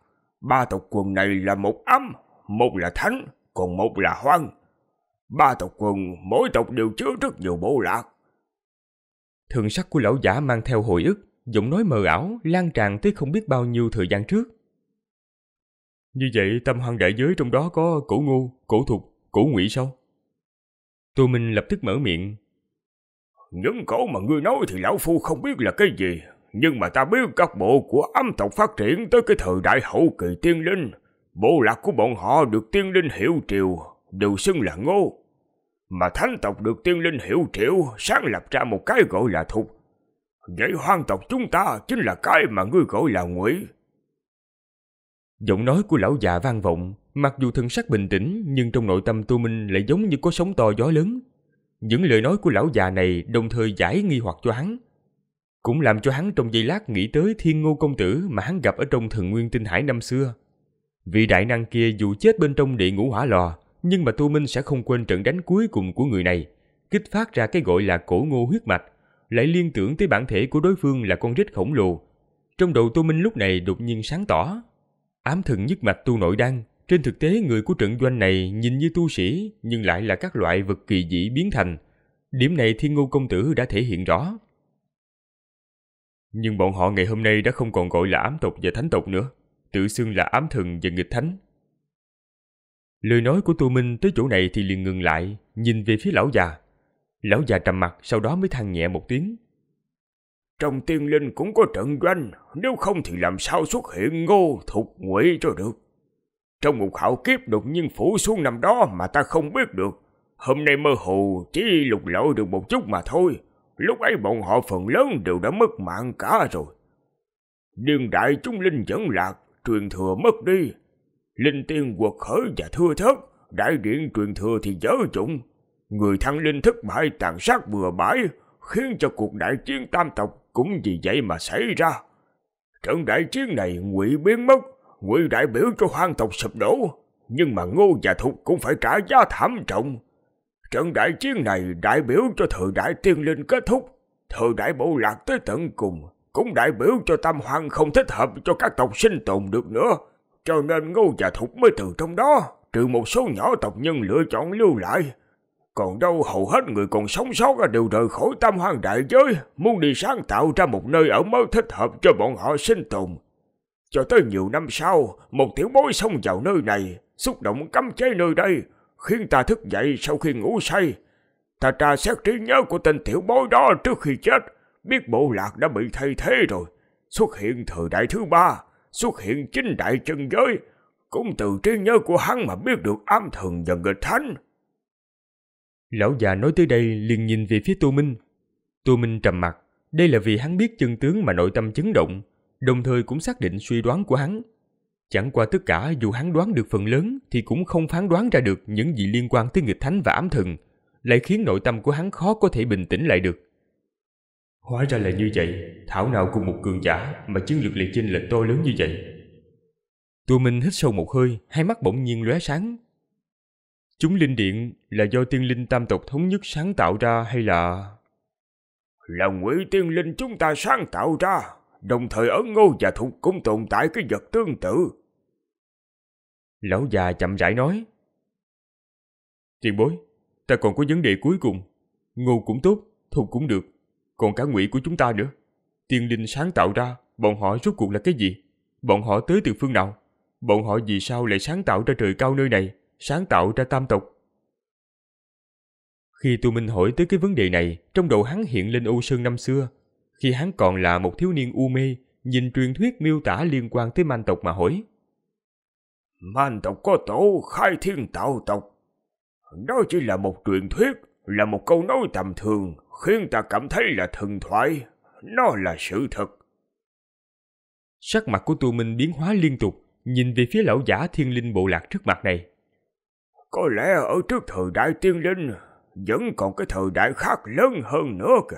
ba tộc quần này là một âm, một là thánh, còn một là hoang. Ba tộc quần, mỗi tộc đều chứa rất nhiều bộ lạc, Thường sắc của lão giả mang theo hồi ức, giọng nói mờ ảo, lan tràn tới không biết bao nhiêu thời gian trước. Như vậy tâm hoang đại giới trong đó có cổ ngu, cổ thục, cổ ngụy sao? Tô Minh lập tức mở miệng. Những cổ mà ngươi nói thì lão phu không biết là cái gì, nhưng mà ta biết các bộ của âm tộc phát triển tới cái thời đại hậu kỳ tiên linh. Bộ lạc của bọn họ được tiên linh hiệu triều, đều xưng là ngô mà thánh tộc được tiên linh hiệu triệu sáng lập ra một cái gọi là thục. Vậy hoang tộc chúng ta chính là cái mà ngươi gọi là ngụy. Giọng nói của lão già vang vọng, mặc dù thân sắc bình tĩnh nhưng trong nội tâm tu Minh lại giống như có sóng to gió lớn. Những lời nói của lão già này đồng thời giải nghi hoặc cho hắn. Cũng làm cho hắn trong giây lát nghĩ tới thiên ngô công tử mà hắn gặp ở trong thần nguyên tinh hải năm xưa. Vị đại năng kia dù chết bên trong địa ngũ hỏa lò nhưng mà Tô Minh sẽ không quên trận đánh cuối cùng của người này, kích phát ra cái gọi là cổ ngô huyết mạch, lại liên tưởng tới bản thể của đối phương là con rít khổng lồ. Trong đầu Tô Minh lúc này đột nhiên sáng tỏ. Ám thần nhất mạch tu nội đan, trên thực tế người của trận doanh này nhìn như tu sĩ nhưng lại là các loại vật kỳ dị biến thành. Điểm này Thiên Ngô Công Tử đã thể hiện rõ. Nhưng bọn họ ngày hôm nay đã không còn gọi là ám tộc và thánh tộc nữa, tự xưng là ám thần và nghịch thánh, Lời nói của Tô Minh tới chỗ này thì liền ngừng lại, nhìn về phía lão già. Lão già trầm mặt sau đó mới than nhẹ một tiếng. Trong tiên linh cũng có trận doanh, nếu không thì làm sao xuất hiện ngô thục nguy cho được. Trong một khảo kiếp đột nhiên phủ xuống năm đó mà ta không biết được. Hôm nay mơ hồ chỉ lục lội được một chút mà thôi. Lúc ấy bọn họ phần lớn đều đã mất mạng cả rồi. Điên đại chúng linh vẫn lạc, truyền thừa mất đi, Linh tiên quật khởi và thưa thớt, đại điện truyền thừa thì dở dụng. Người thăng linh thất bại tàn sát bừa bãi, khiến cho cuộc đại chiến tam tộc cũng vì vậy mà xảy ra. Trận đại chiến này ngụy biến mất, ngụy đại biểu cho hoang tộc sụp đổ, nhưng mà ngô và thục cũng phải trả giá thảm trọng. Trận đại chiến này đại biểu cho thời đại tiên linh kết thúc, thời đại bộ lạc tới tận cùng, cũng đại biểu cho tam hoang không thích hợp cho các tộc sinh tồn được nữa cho nên ngô và thục mới từ trong đó, trừ một số nhỏ tộc nhân lựa chọn lưu lại. Còn đâu hầu hết người còn sống sót đều rời khỏi tam hoang đại giới, muốn đi sáng tạo ra một nơi ở mới thích hợp cho bọn họ sinh tồn. Cho tới nhiều năm sau, một tiểu bối xông vào nơi này, xúc động cấm chế nơi đây, khiến ta thức dậy sau khi ngủ say. Ta tra xét trí nhớ của tên tiểu bối đó trước khi chết, biết bộ lạc đã bị thay thế rồi, xuất hiện thời đại thứ ba, xuất hiện chính đại chân giới, cũng từ trí nhớ của hắn mà biết được âm thần và người thánh. Lão già nói tới đây liền nhìn về phía Tô Minh. Tô Minh trầm mặt, đây là vì hắn biết chân tướng mà nội tâm chấn động, đồng thời cũng xác định suy đoán của hắn. Chẳng qua tất cả dù hắn đoán được phần lớn thì cũng không phán đoán ra được những gì liên quan tới nghịch thánh và ám thần, lại khiến nội tâm của hắn khó có thể bình tĩnh lại được. Hóa ra là như vậy, thảo nào cùng một cường giả mà chiến lược liệt chênh lệch to lớn như vậy. Tô Minh hít sâu một hơi, hai mắt bỗng nhiên lóe sáng. Chúng linh điện là do tiên linh tam tộc thống nhất sáng tạo ra hay là... Là ngụy tiên linh chúng ta sáng tạo ra, đồng thời ấn ngô và thục cũng tồn tại cái vật tương tự. Lão già chậm rãi nói. Tiền bối, ta còn có vấn đề cuối cùng. Ngô cũng tốt, thục cũng được, còn cả ngụy của chúng ta nữa. Tiên linh sáng tạo ra, bọn họ rốt cuộc là cái gì? Bọn họ tới từ phương nào? Bọn họ vì sao lại sáng tạo ra trời cao nơi này, sáng tạo ra tam tộc? Khi Tu Minh hỏi tới cái vấn đề này, trong đầu hắn hiện lên Âu Sơn năm xưa. Khi hắn còn là một thiếu niên u mê, nhìn truyền thuyết miêu tả liên quan tới man tộc mà hỏi. Man tộc có tổ khai thiên tạo tộc. Đó chỉ là một truyền thuyết, là một câu nói tầm thường, khiến ta cảm thấy là thần thoại, nó là sự thật. Sắc mặt của tu minh biến hóa liên tục, nhìn về phía lão giả thiên linh bộ lạc trước mặt này. Có lẽ ở trước thời đại tiên linh, vẫn còn cái thời đại khác lớn hơn nữa kìa.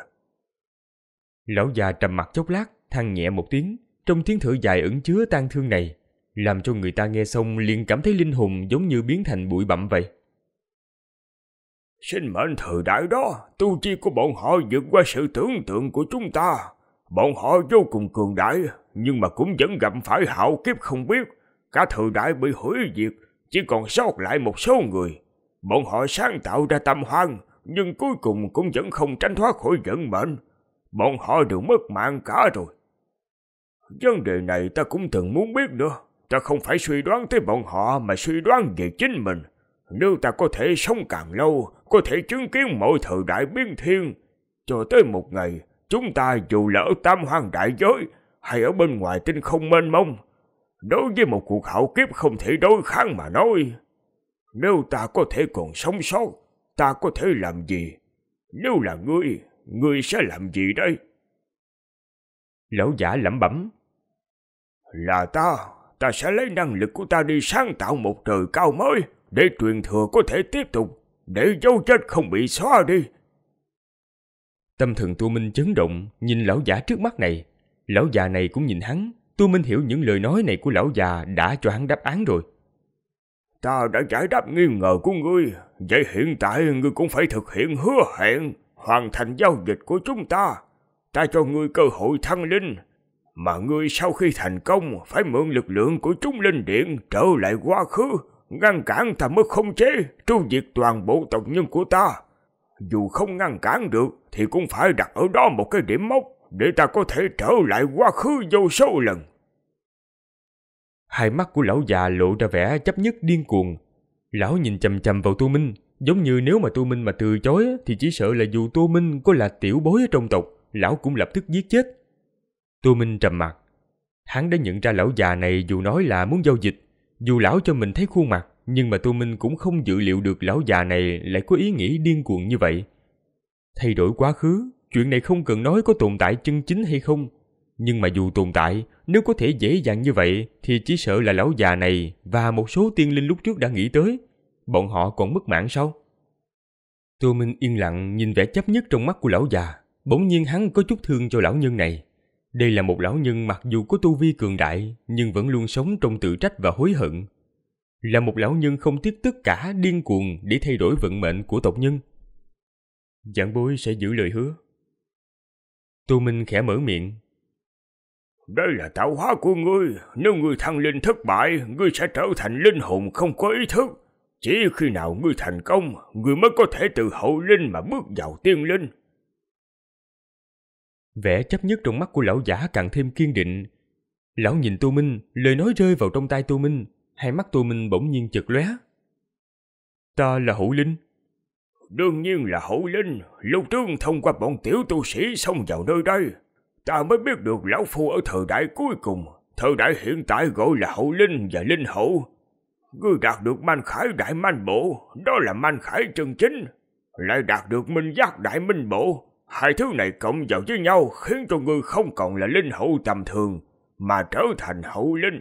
Lão già trầm mặt chốc lát, than nhẹ một tiếng, trong tiếng thở dài ẩn chứa tang thương này, làm cho người ta nghe xong liền cảm thấy linh hồn giống như biến thành bụi bặm vậy. Sinh mệnh thời đại đó, tu chi của bọn họ vượt qua sự tưởng tượng của chúng ta. Bọn họ vô cùng cường đại, nhưng mà cũng vẫn gặp phải hạo kiếp không biết. Cả thời đại bị hủy diệt, chỉ còn sót lại một số người. Bọn họ sáng tạo ra tâm hoang, nhưng cuối cùng cũng vẫn không tránh thoát khỏi vận mệnh. Bọn họ đều mất mạng cả rồi. Vấn đề này ta cũng từng muốn biết nữa. Ta không phải suy đoán tới bọn họ mà suy đoán về chính mình nếu ta có thể sống càng lâu, có thể chứng kiến mọi thời đại biến thiên, cho tới một ngày chúng ta dù là ở tam hoang đại giới hay ở bên ngoài tinh không mênh mông, đối với một cuộc hạo kiếp không thể đối kháng mà nói. Nếu ta có thể còn sống sót, ta có thể làm gì? Nếu là ngươi, ngươi sẽ làm gì đây? Lão giả lẩm bẩm. Là ta, ta sẽ lấy năng lực của ta đi sáng tạo một trời cao mới để truyền thừa có thể tiếp tục, để dấu chết không bị xóa đi. Tâm thần Tu Minh chấn động nhìn lão giả trước mắt này. Lão già này cũng nhìn hắn, Tu Minh hiểu những lời nói này của lão già đã cho hắn đáp án rồi. Ta đã giải đáp nghi ngờ của ngươi, vậy hiện tại ngươi cũng phải thực hiện hứa hẹn, hoàn thành giao dịch của chúng ta. Ta cho ngươi cơ hội thăng linh, mà ngươi sau khi thành công phải mượn lực lượng của chúng linh điện trở lại quá khứ Ngăn cản ta mới không chế, tru diệt toàn bộ tộc nhân của ta. Dù không ngăn cản được thì cũng phải đặt ở đó một cái điểm mốc để ta có thể trở lại quá khứ vô số lần. Hai mắt của lão già lộ ra vẻ chấp nhất điên cuồng. Lão nhìn chầm chầm vào Tu Minh, giống như nếu mà Tu Minh mà từ chối thì chỉ sợ là dù Tu Minh có là tiểu bối ở trong tộc, lão cũng lập tức giết chết. Tu Minh trầm mặt. Hắn đã nhận ra lão già này dù nói là muốn giao dịch, dù lão cho mình thấy khuôn mặt, nhưng mà Tô Minh cũng không dự liệu được lão già này lại có ý nghĩ điên cuồng như vậy. Thay đổi quá khứ, chuyện này không cần nói có tồn tại chân chính hay không. Nhưng mà dù tồn tại, nếu có thể dễ dàng như vậy thì chỉ sợ là lão già này và một số tiên linh lúc trước đã nghĩ tới. Bọn họ còn mất mạng sao? Tô Minh yên lặng nhìn vẻ chấp nhất trong mắt của lão già. Bỗng nhiên hắn có chút thương cho lão nhân này. Đây là một lão nhân mặc dù có tu vi cường đại nhưng vẫn luôn sống trong tự trách và hối hận. Là một lão nhân không tiếc tất cả điên cuồng để thay đổi vận mệnh của tộc nhân. Giảng bối sẽ giữ lời hứa. Tô Minh khẽ mở miệng. Đây là tạo hóa của ngươi, nếu ngươi thăng linh thất bại, ngươi sẽ trở thành linh hồn không có ý thức. Chỉ khi nào ngươi thành công, ngươi mới có thể từ hậu linh mà bước vào tiên linh. Vẻ chấp nhất trong mắt của lão giả càng thêm kiên định. Lão nhìn Tô Minh, lời nói rơi vào trong tay Tô Minh, hai mắt Tô Minh bỗng nhiên chật lóe. Ta là Hữu Linh. Đương nhiên là Hữu Linh, lục trước thông qua bọn tiểu tu sĩ xông vào nơi đây. Ta mới biết được lão phu ở thời đại cuối cùng, thời đại hiện tại gọi là Hữu Linh và Linh Hữu. Ngươi đạt được manh khải đại manh bộ, đó là manh khải chân chính. Lại đạt được minh giác đại minh bộ, Hai thứ này cộng vào với nhau khiến cho ngươi không còn là linh hậu tầm thường, mà trở thành hậu linh.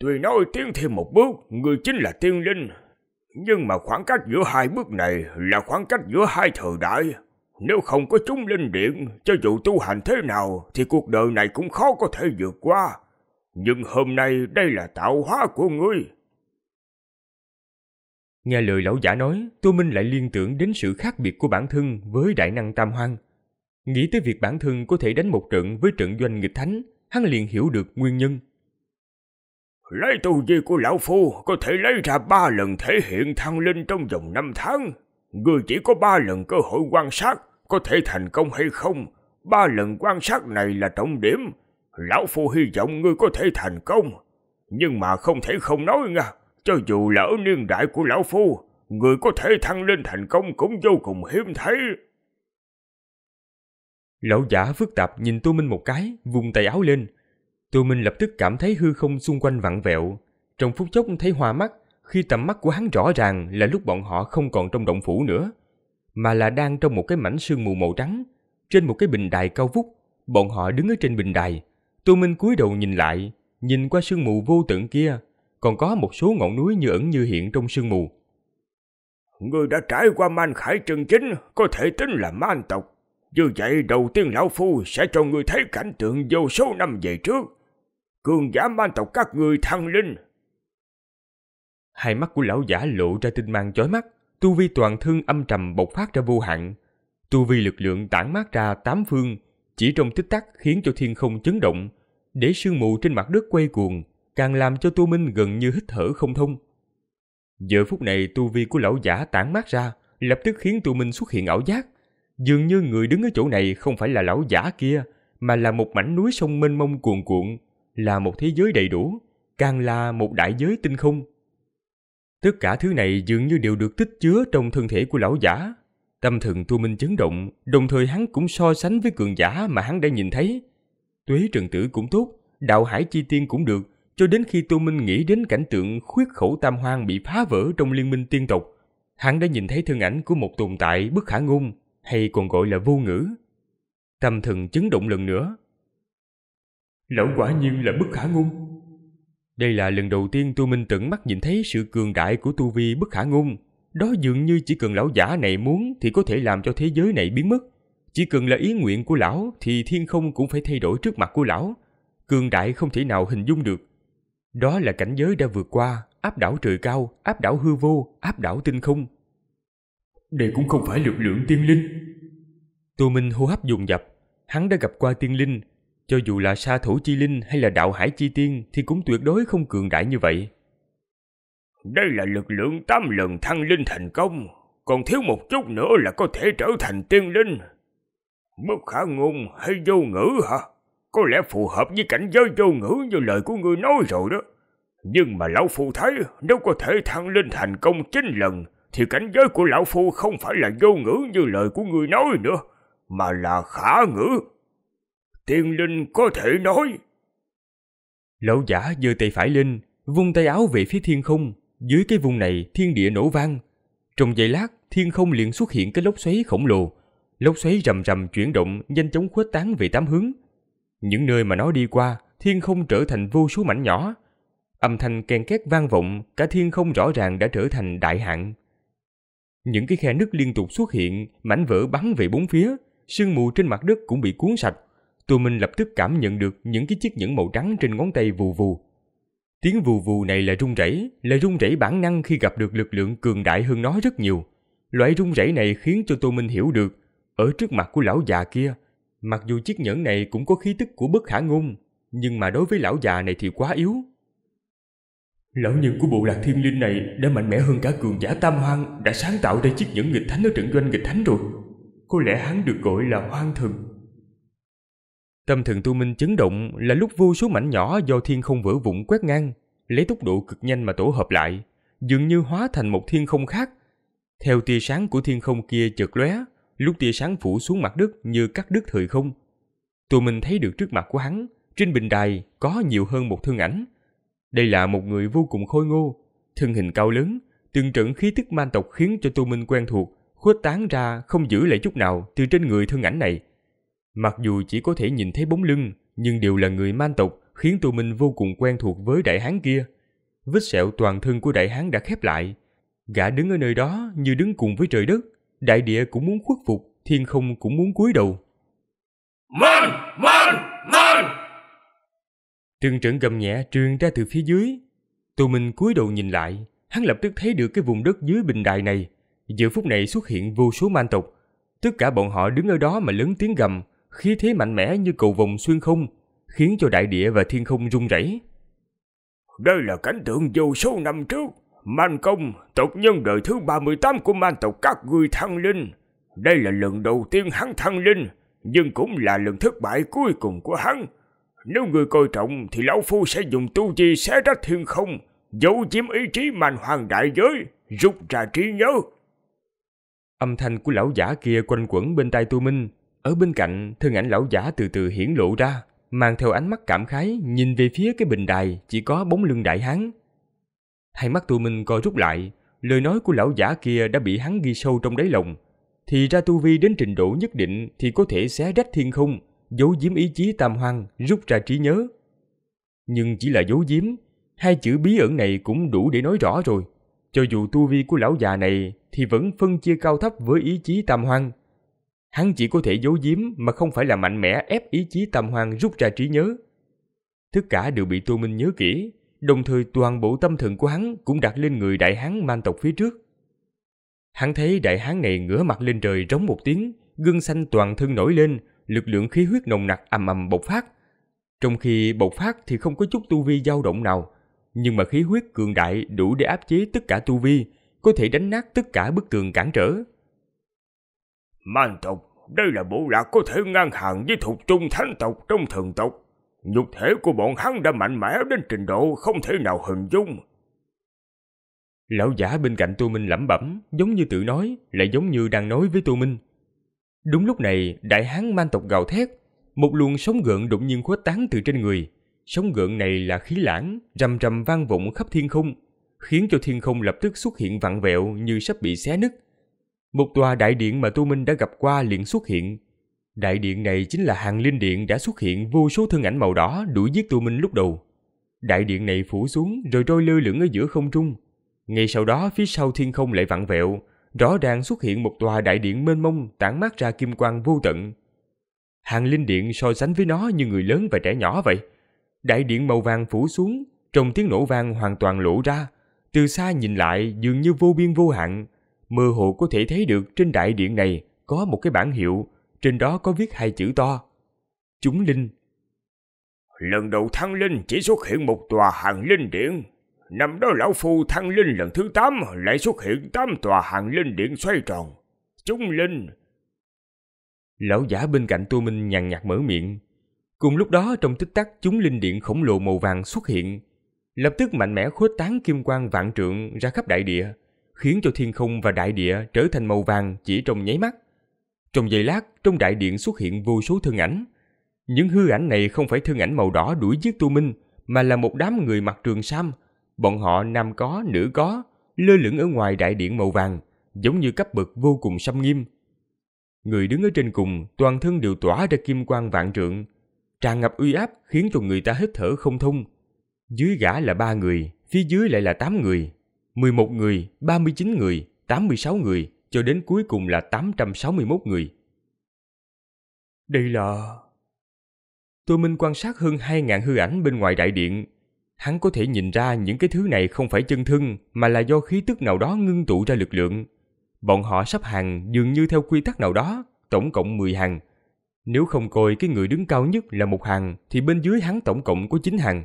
Tuy nói tiến thêm một bước, ngươi chính là tiên linh, nhưng mà khoảng cách giữa hai bước này là khoảng cách giữa hai thời đại. Nếu không có chúng linh điện, cho dù tu hành thế nào thì cuộc đời này cũng khó có thể vượt qua. Nhưng hôm nay đây là tạo hóa của ngươi, Nghe lời lão giả nói, Tô Minh lại liên tưởng đến sự khác biệt của bản thân với đại năng tam hoang. Nghĩ tới việc bản thân có thể đánh một trận với trận doanh nghịch thánh, hắn liền hiểu được nguyên nhân. Lấy tu di của lão phu có thể lấy ra ba lần thể hiện thăng linh trong vòng năm tháng. Người chỉ có ba lần cơ hội quan sát, có thể thành công hay không. Ba lần quan sát này là trọng điểm. Lão phu hy vọng ngươi có thể thành công. Nhưng mà không thể không nói nha cho dù là ở niên đại của lão phu, người có thể thăng lên thành công cũng vô cùng hiếm thấy. Lão giả phức tạp nhìn Tô Minh một cái, vùng tay áo lên. Tô Minh lập tức cảm thấy hư không xung quanh vặn vẹo. Trong phút chốc thấy hoa mắt, khi tầm mắt của hắn rõ ràng là lúc bọn họ không còn trong động phủ nữa, mà là đang trong một cái mảnh sương mù màu trắng. Trên một cái bình đài cao vút, bọn họ đứng ở trên bình đài. Tô Minh cúi đầu nhìn lại, nhìn qua sương mù vô tận kia, còn có một số ngọn núi như ẩn như hiện trong sương mù. người đã trải qua man khải chân chính, có thể tính là man tộc. Như vậy đầu tiên lão phu sẽ cho người thấy cảnh tượng vô số năm về trước. Cường giả man tộc các người thăng linh. Hai mắt của lão giả lộ ra tinh mang chói mắt, tu vi toàn thương âm trầm bộc phát ra vô hạn. Tu vi lực lượng tản mát ra tám phương, chỉ trong tích tắc khiến cho thiên không chấn động, để sương mù trên mặt đất quay cuồng, càng làm cho Tu Minh gần như hít thở không thông. Giờ phút này tu vi của lão giả tản mát ra, lập tức khiến Tu Minh xuất hiện ảo giác. Dường như người đứng ở chỗ này không phải là lão giả kia, mà là một mảnh núi sông mênh mông cuồn cuộn, là một thế giới đầy đủ, càng là một đại giới tinh không. Tất cả thứ này dường như đều được tích chứa trong thân thể của lão giả. Tâm thần Tu Minh chấn động, đồng thời hắn cũng so sánh với cường giả mà hắn đã nhìn thấy. Tuế trần tử cũng tốt, đạo hải chi tiên cũng được, cho đến khi Tô Minh nghĩ đến cảnh tượng khuyết khẩu tam hoang bị phá vỡ trong liên minh tiên tộc, hắn đã nhìn thấy thân ảnh của một tồn tại bất khả ngôn, hay còn gọi là vô ngữ. Tâm thần chấn động lần nữa. Lão quả nhiên là bất khả ngôn. Đây là lần đầu tiên Tô Minh tận mắt nhìn thấy sự cường đại của tu vi bất khả ngôn. Đó dường như chỉ cần lão giả này muốn thì có thể làm cho thế giới này biến mất. Chỉ cần là ý nguyện của lão thì thiên không cũng phải thay đổi trước mặt của lão. Cường đại không thể nào hình dung được. Đó là cảnh giới đã vượt qua, áp đảo trời cao, áp đảo hư vô, áp đảo tinh không. Đây cũng không phải lực lượng tiên linh. Tu Minh hô hấp dồn dập, hắn đã gặp qua tiên linh, cho dù là sa thủ chi linh hay là đạo hải chi tiên thì cũng tuyệt đối không cường đại như vậy. Đây là lực lượng tám lần thăng linh thành công, còn thiếu một chút nữa là có thể trở thành tiên linh. Bất khả ngôn hay vô ngữ hả? Có lẽ phù hợp với cảnh giới vô ngữ như lời của ngươi nói rồi đó. Nhưng mà lão phu thấy nếu có thể thăng lên thành công chín lần thì cảnh giới của lão phu không phải là vô ngữ như lời của ngươi nói nữa, mà là khả ngữ. Tiên linh có thể nói. Lão giả giơ tay phải lên, vung tay áo về phía thiên không, dưới cái vùng này thiên địa nổ vang. Trong giây lát, thiên không liền xuất hiện cái lốc xoáy khổng lồ. Lốc xoáy rầm rầm chuyển động nhanh chóng khuếch tán về tám hướng, những nơi mà nó đi qua, thiên không trở thành vô số mảnh nhỏ. Âm thanh ken két vang vọng, cả thiên không rõ ràng đã trở thành đại hạn. Những cái khe nứt liên tục xuất hiện, mảnh vỡ bắn về bốn phía, sương mù trên mặt đất cũng bị cuốn sạch. Tô Minh lập tức cảm nhận được những cái chiếc nhẫn màu trắng trên ngón tay vù vù. Tiếng vù vù này là rung rẩy, là rung rẩy bản năng khi gặp được lực lượng cường đại hơn nó rất nhiều. Loại rung rẩy này khiến cho Tô Minh hiểu được, ở trước mặt của lão già kia, Mặc dù chiếc nhẫn này cũng có khí tức của bất khả ngôn, nhưng mà đối với lão già này thì quá yếu. Lão nhân của bộ lạc thiên linh này đã mạnh mẽ hơn cả cường giả tam hoang đã sáng tạo ra chiếc nhẫn nghịch thánh ở trận doanh nghịch thánh rồi. Có lẽ hắn được gọi là hoang thần. Tâm thần tu minh chấn động là lúc vô số mảnh nhỏ do thiên không vỡ vụn quét ngang, lấy tốc độ cực nhanh mà tổ hợp lại, dường như hóa thành một thiên không khác. Theo tia sáng của thiên không kia chợt lóe, lúc tia sáng phủ xuống mặt đất như cắt đứt thời không. Tụi mình thấy được trước mặt của hắn, trên bình đài có nhiều hơn một thương ảnh. Đây là một người vô cùng khôi ngô, thân hình cao lớn, từng trận khí tức man tộc khiến cho tụi mình quen thuộc, khuếch tán ra không giữ lại chút nào từ trên người thương ảnh này. Mặc dù chỉ có thể nhìn thấy bóng lưng, nhưng đều là người man tộc khiến tụi mình vô cùng quen thuộc với đại hán kia. Vết sẹo toàn thân của đại hán đã khép lại. Gã đứng ở nơi đó như đứng cùng với trời đất, đại địa cũng muốn khuất phục, thiên không cũng muốn cúi đầu. Mình, mình, mình! Trương trận gầm nhẹ truyền ra từ phía dưới. Tù Minh cúi đầu nhìn lại, hắn lập tức thấy được cái vùng đất dưới bình đài này. Giữa phút này xuất hiện vô số man tộc. Tất cả bọn họ đứng ở đó mà lớn tiếng gầm, khí thế mạnh mẽ như cầu vòng xuyên không, khiến cho đại địa và thiên không rung rẩy. Đây là cảnh tượng vô số năm trước, Man công, tộc nhân đời thứ 38 của man tộc các ngươi thăng linh. Đây là lần đầu tiên hắn thăng linh, nhưng cũng là lần thất bại cuối cùng của hắn. Nếu người coi trọng thì lão phu sẽ dùng tu chi xé rách thiên không, giấu chiếm ý chí man hoàng đại giới, rút ra trí nhớ. Âm thanh của lão giả kia quanh quẩn bên tai Tu Minh. Ở bên cạnh, thân ảnh lão giả từ từ hiển lộ ra, mang theo ánh mắt cảm khái nhìn về phía cái bình đài chỉ có bóng lưng đại hán Hai mắt Tu Minh co rút lại, lời nói của lão giả kia đã bị hắn ghi sâu trong đáy lòng. Thì ra tu vi đến trình độ nhất định thì có thể xé rách thiên không, giấu giếm ý chí tam hoang, rút ra trí nhớ. Nhưng chỉ là giấu giếm, hai chữ bí ẩn này cũng đủ để nói rõ rồi. Cho dù tu vi của lão già này thì vẫn phân chia cao thấp với ý chí tam hoang. Hắn chỉ có thể giấu giếm mà không phải là mạnh mẽ ép ý chí tam hoang rút ra trí nhớ. Tất cả đều bị tu Minh nhớ kỹ, đồng thời toàn bộ tâm thần của hắn cũng đặt lên người đại hán man tộc phía trước. Hắn thấy đại hán này ngửa mặt lên trời rống một tiếng, gân xanh toàn thân nổi lên, lực lượng khí huyết nồng nặc ầm ầm bộc phát. Trong khi bộc phát thì không có chút tu vi dao động nào, nhưng mà khí huyết cường đại đủ để áp chế tất cả tu vi, có thể đánh nát tất cả bức tường cản trở. Man tộc, đây là bộ lạc có thể ngang hàng với thuộc trung thánh tộc trong thần tộc. Nhục thể của bọn hắn đã mạnh mẽ đến trình độ không thể nào hình dung. Lão giả bên cạnh Tu Minh lẩm bẩm, giống như tự nói, lại giống như đang nói với Tu Minh. Đúng lúc này, đại hán man tộc gào thét, một luồng sóng gợn đột nhiên khuếch tán từ trên người. Sóng gợn này là khí lãng, rầm rầm vang vọng khắp thiên không, khiến cho thiên không lập tức xuất hiện vặn vẹo như sắp bị xé nứt. Một tòa đại điện mà Tu Minh đã gặp qua liền xuất hiện, Đại điện này chính là hàng linh điện đã xuất hiện vô số thân ảnh màu đỏ đuổi giết tù minh lúc đầu. Đại điện này phủ xuống rồi trôi lơ lửng ở giữa không trung. Ngay sau đó phía sau thiên không lại vặn vẹo, rõ ràng xuất hiện một tòa đại điện mênh mông tản mát ra kim quang vô tận. Hàng linh điện so sánh với nó như người lớn và trẻ nhỏ vậy. Đại điện màu vàng phủ xuống, trong tiếng nổ vang hoàn toàn lộ ra. Từ xa nhìn lại dường như vô biên vô hạn, mơ hồ có thể thấy được trên đại điện này có một cái bảng hiệu trên đó có viết hai chữ to. Chúng linh. Lần đầu thăng linh chỉ xuất hiện một tòa hàng linh điện. Năm đó lão phu thăng linh lần thứ tám lại xuất hiện tám tòa hàng linh điện xoay tròn. Chúng linh. Lão giả bên cạnh tu Minh nhàn nhạt mở miệng. Cùng lúc đó trong tích tắc chúng linh điện khổng lồ màu vàng xuất hiện. Lập tức mạnh mẽ khuếch tán kim quang vạn trượng ra khắp đại địa, khiến cho thiên không và đại địa trở thành màu vàng chỉ trong nháy mắt. Trong giây lát, trong đại điện xuất hiện vô số thân ảnh. Những hư ảnh này không phải thân ảnh màu đỏ đuổi giết Tu Minh, mà là một đám người mặc trường sam. Bọn họ nam có, nữ có, lơ lửng ở ngoài đại điện màu vàng, giống như cấp bậc vô cùng xâm nghiêm. Người đứng ở trên cùng, toàn thân đều tỏa ra kim quang vạn trượng, tràn ngập uy áp khiến cho người ta hít thở không thông. Dưới gã là ba người, phía dưới lại là tám người, 11 người, 39 người, 86 người, cho đến cuối cùng là 861 người. Đây là... Tô Minh quan sát hơn 2.000 hư ảnh bên ngoài đại điện. Hắn có thể nhìn ra những cái thứ này không phải chân thân mà là do khí tức nào đó ngưng tụ ra lực lượng. Bọn họ sắp hàng dường như theo quy tắc nào đó, tổng cộng 10 hàng. Nếu không coi cái người đứng cao nhất là một hàng thì bên dưới hắn tổng cộng có 9 hàng.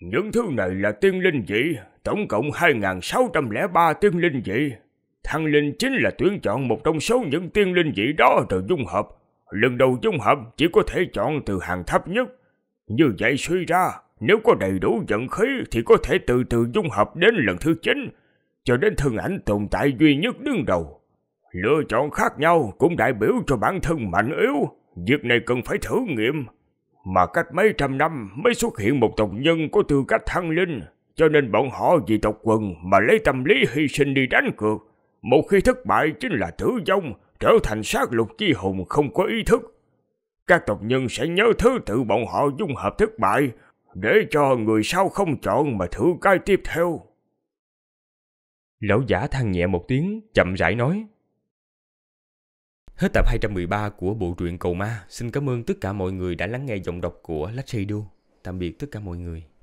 Những thứ này là tiên linh dị, tổng cộng 2.603 tiên linh dị. Thăng linh chính là tuyển chọn một trong số những tiên linh dị đó từ dung hợp. Lần đầu dung hợp chỉ có thể chọn từ hàng thấp nhất. Như vậy suy ra, nếu có đầy đủ vận khí thì có thể từ từ dung hợp đến lần thứ 9, cho đến thân ảnh tồn tại duy nhất đứng đầu. Lựa chọn khác nhau cũng đại biểu cho bản thân mạnh yếu, việc này cần phải thử nghiệm. Mà cách mấy trăm năm mới xuất hiện một tộc nhân có tư cách thăng linh, cho nên bọn họ vì tộc quần mà lấy tâm lý hy sinh đi đánh cược một khi thất bại chính là tử vong, trở thành sát lục chi hùng không có ý thức. Các tộc nhân sẽ nhớ thứ tự bọn họ dung hợp thất bại, để cho người sau không chọn mà thử cái tiếp theo. Lão giả than nhẹ một tiếng, chậm rãi nói. Hết tập 213 của bộ truyện Cầu Ma. Xin cảm ơn tất cả mọi người đã lắng nghe giọng đọc của Lách Tạm biệt tất cả mọi người.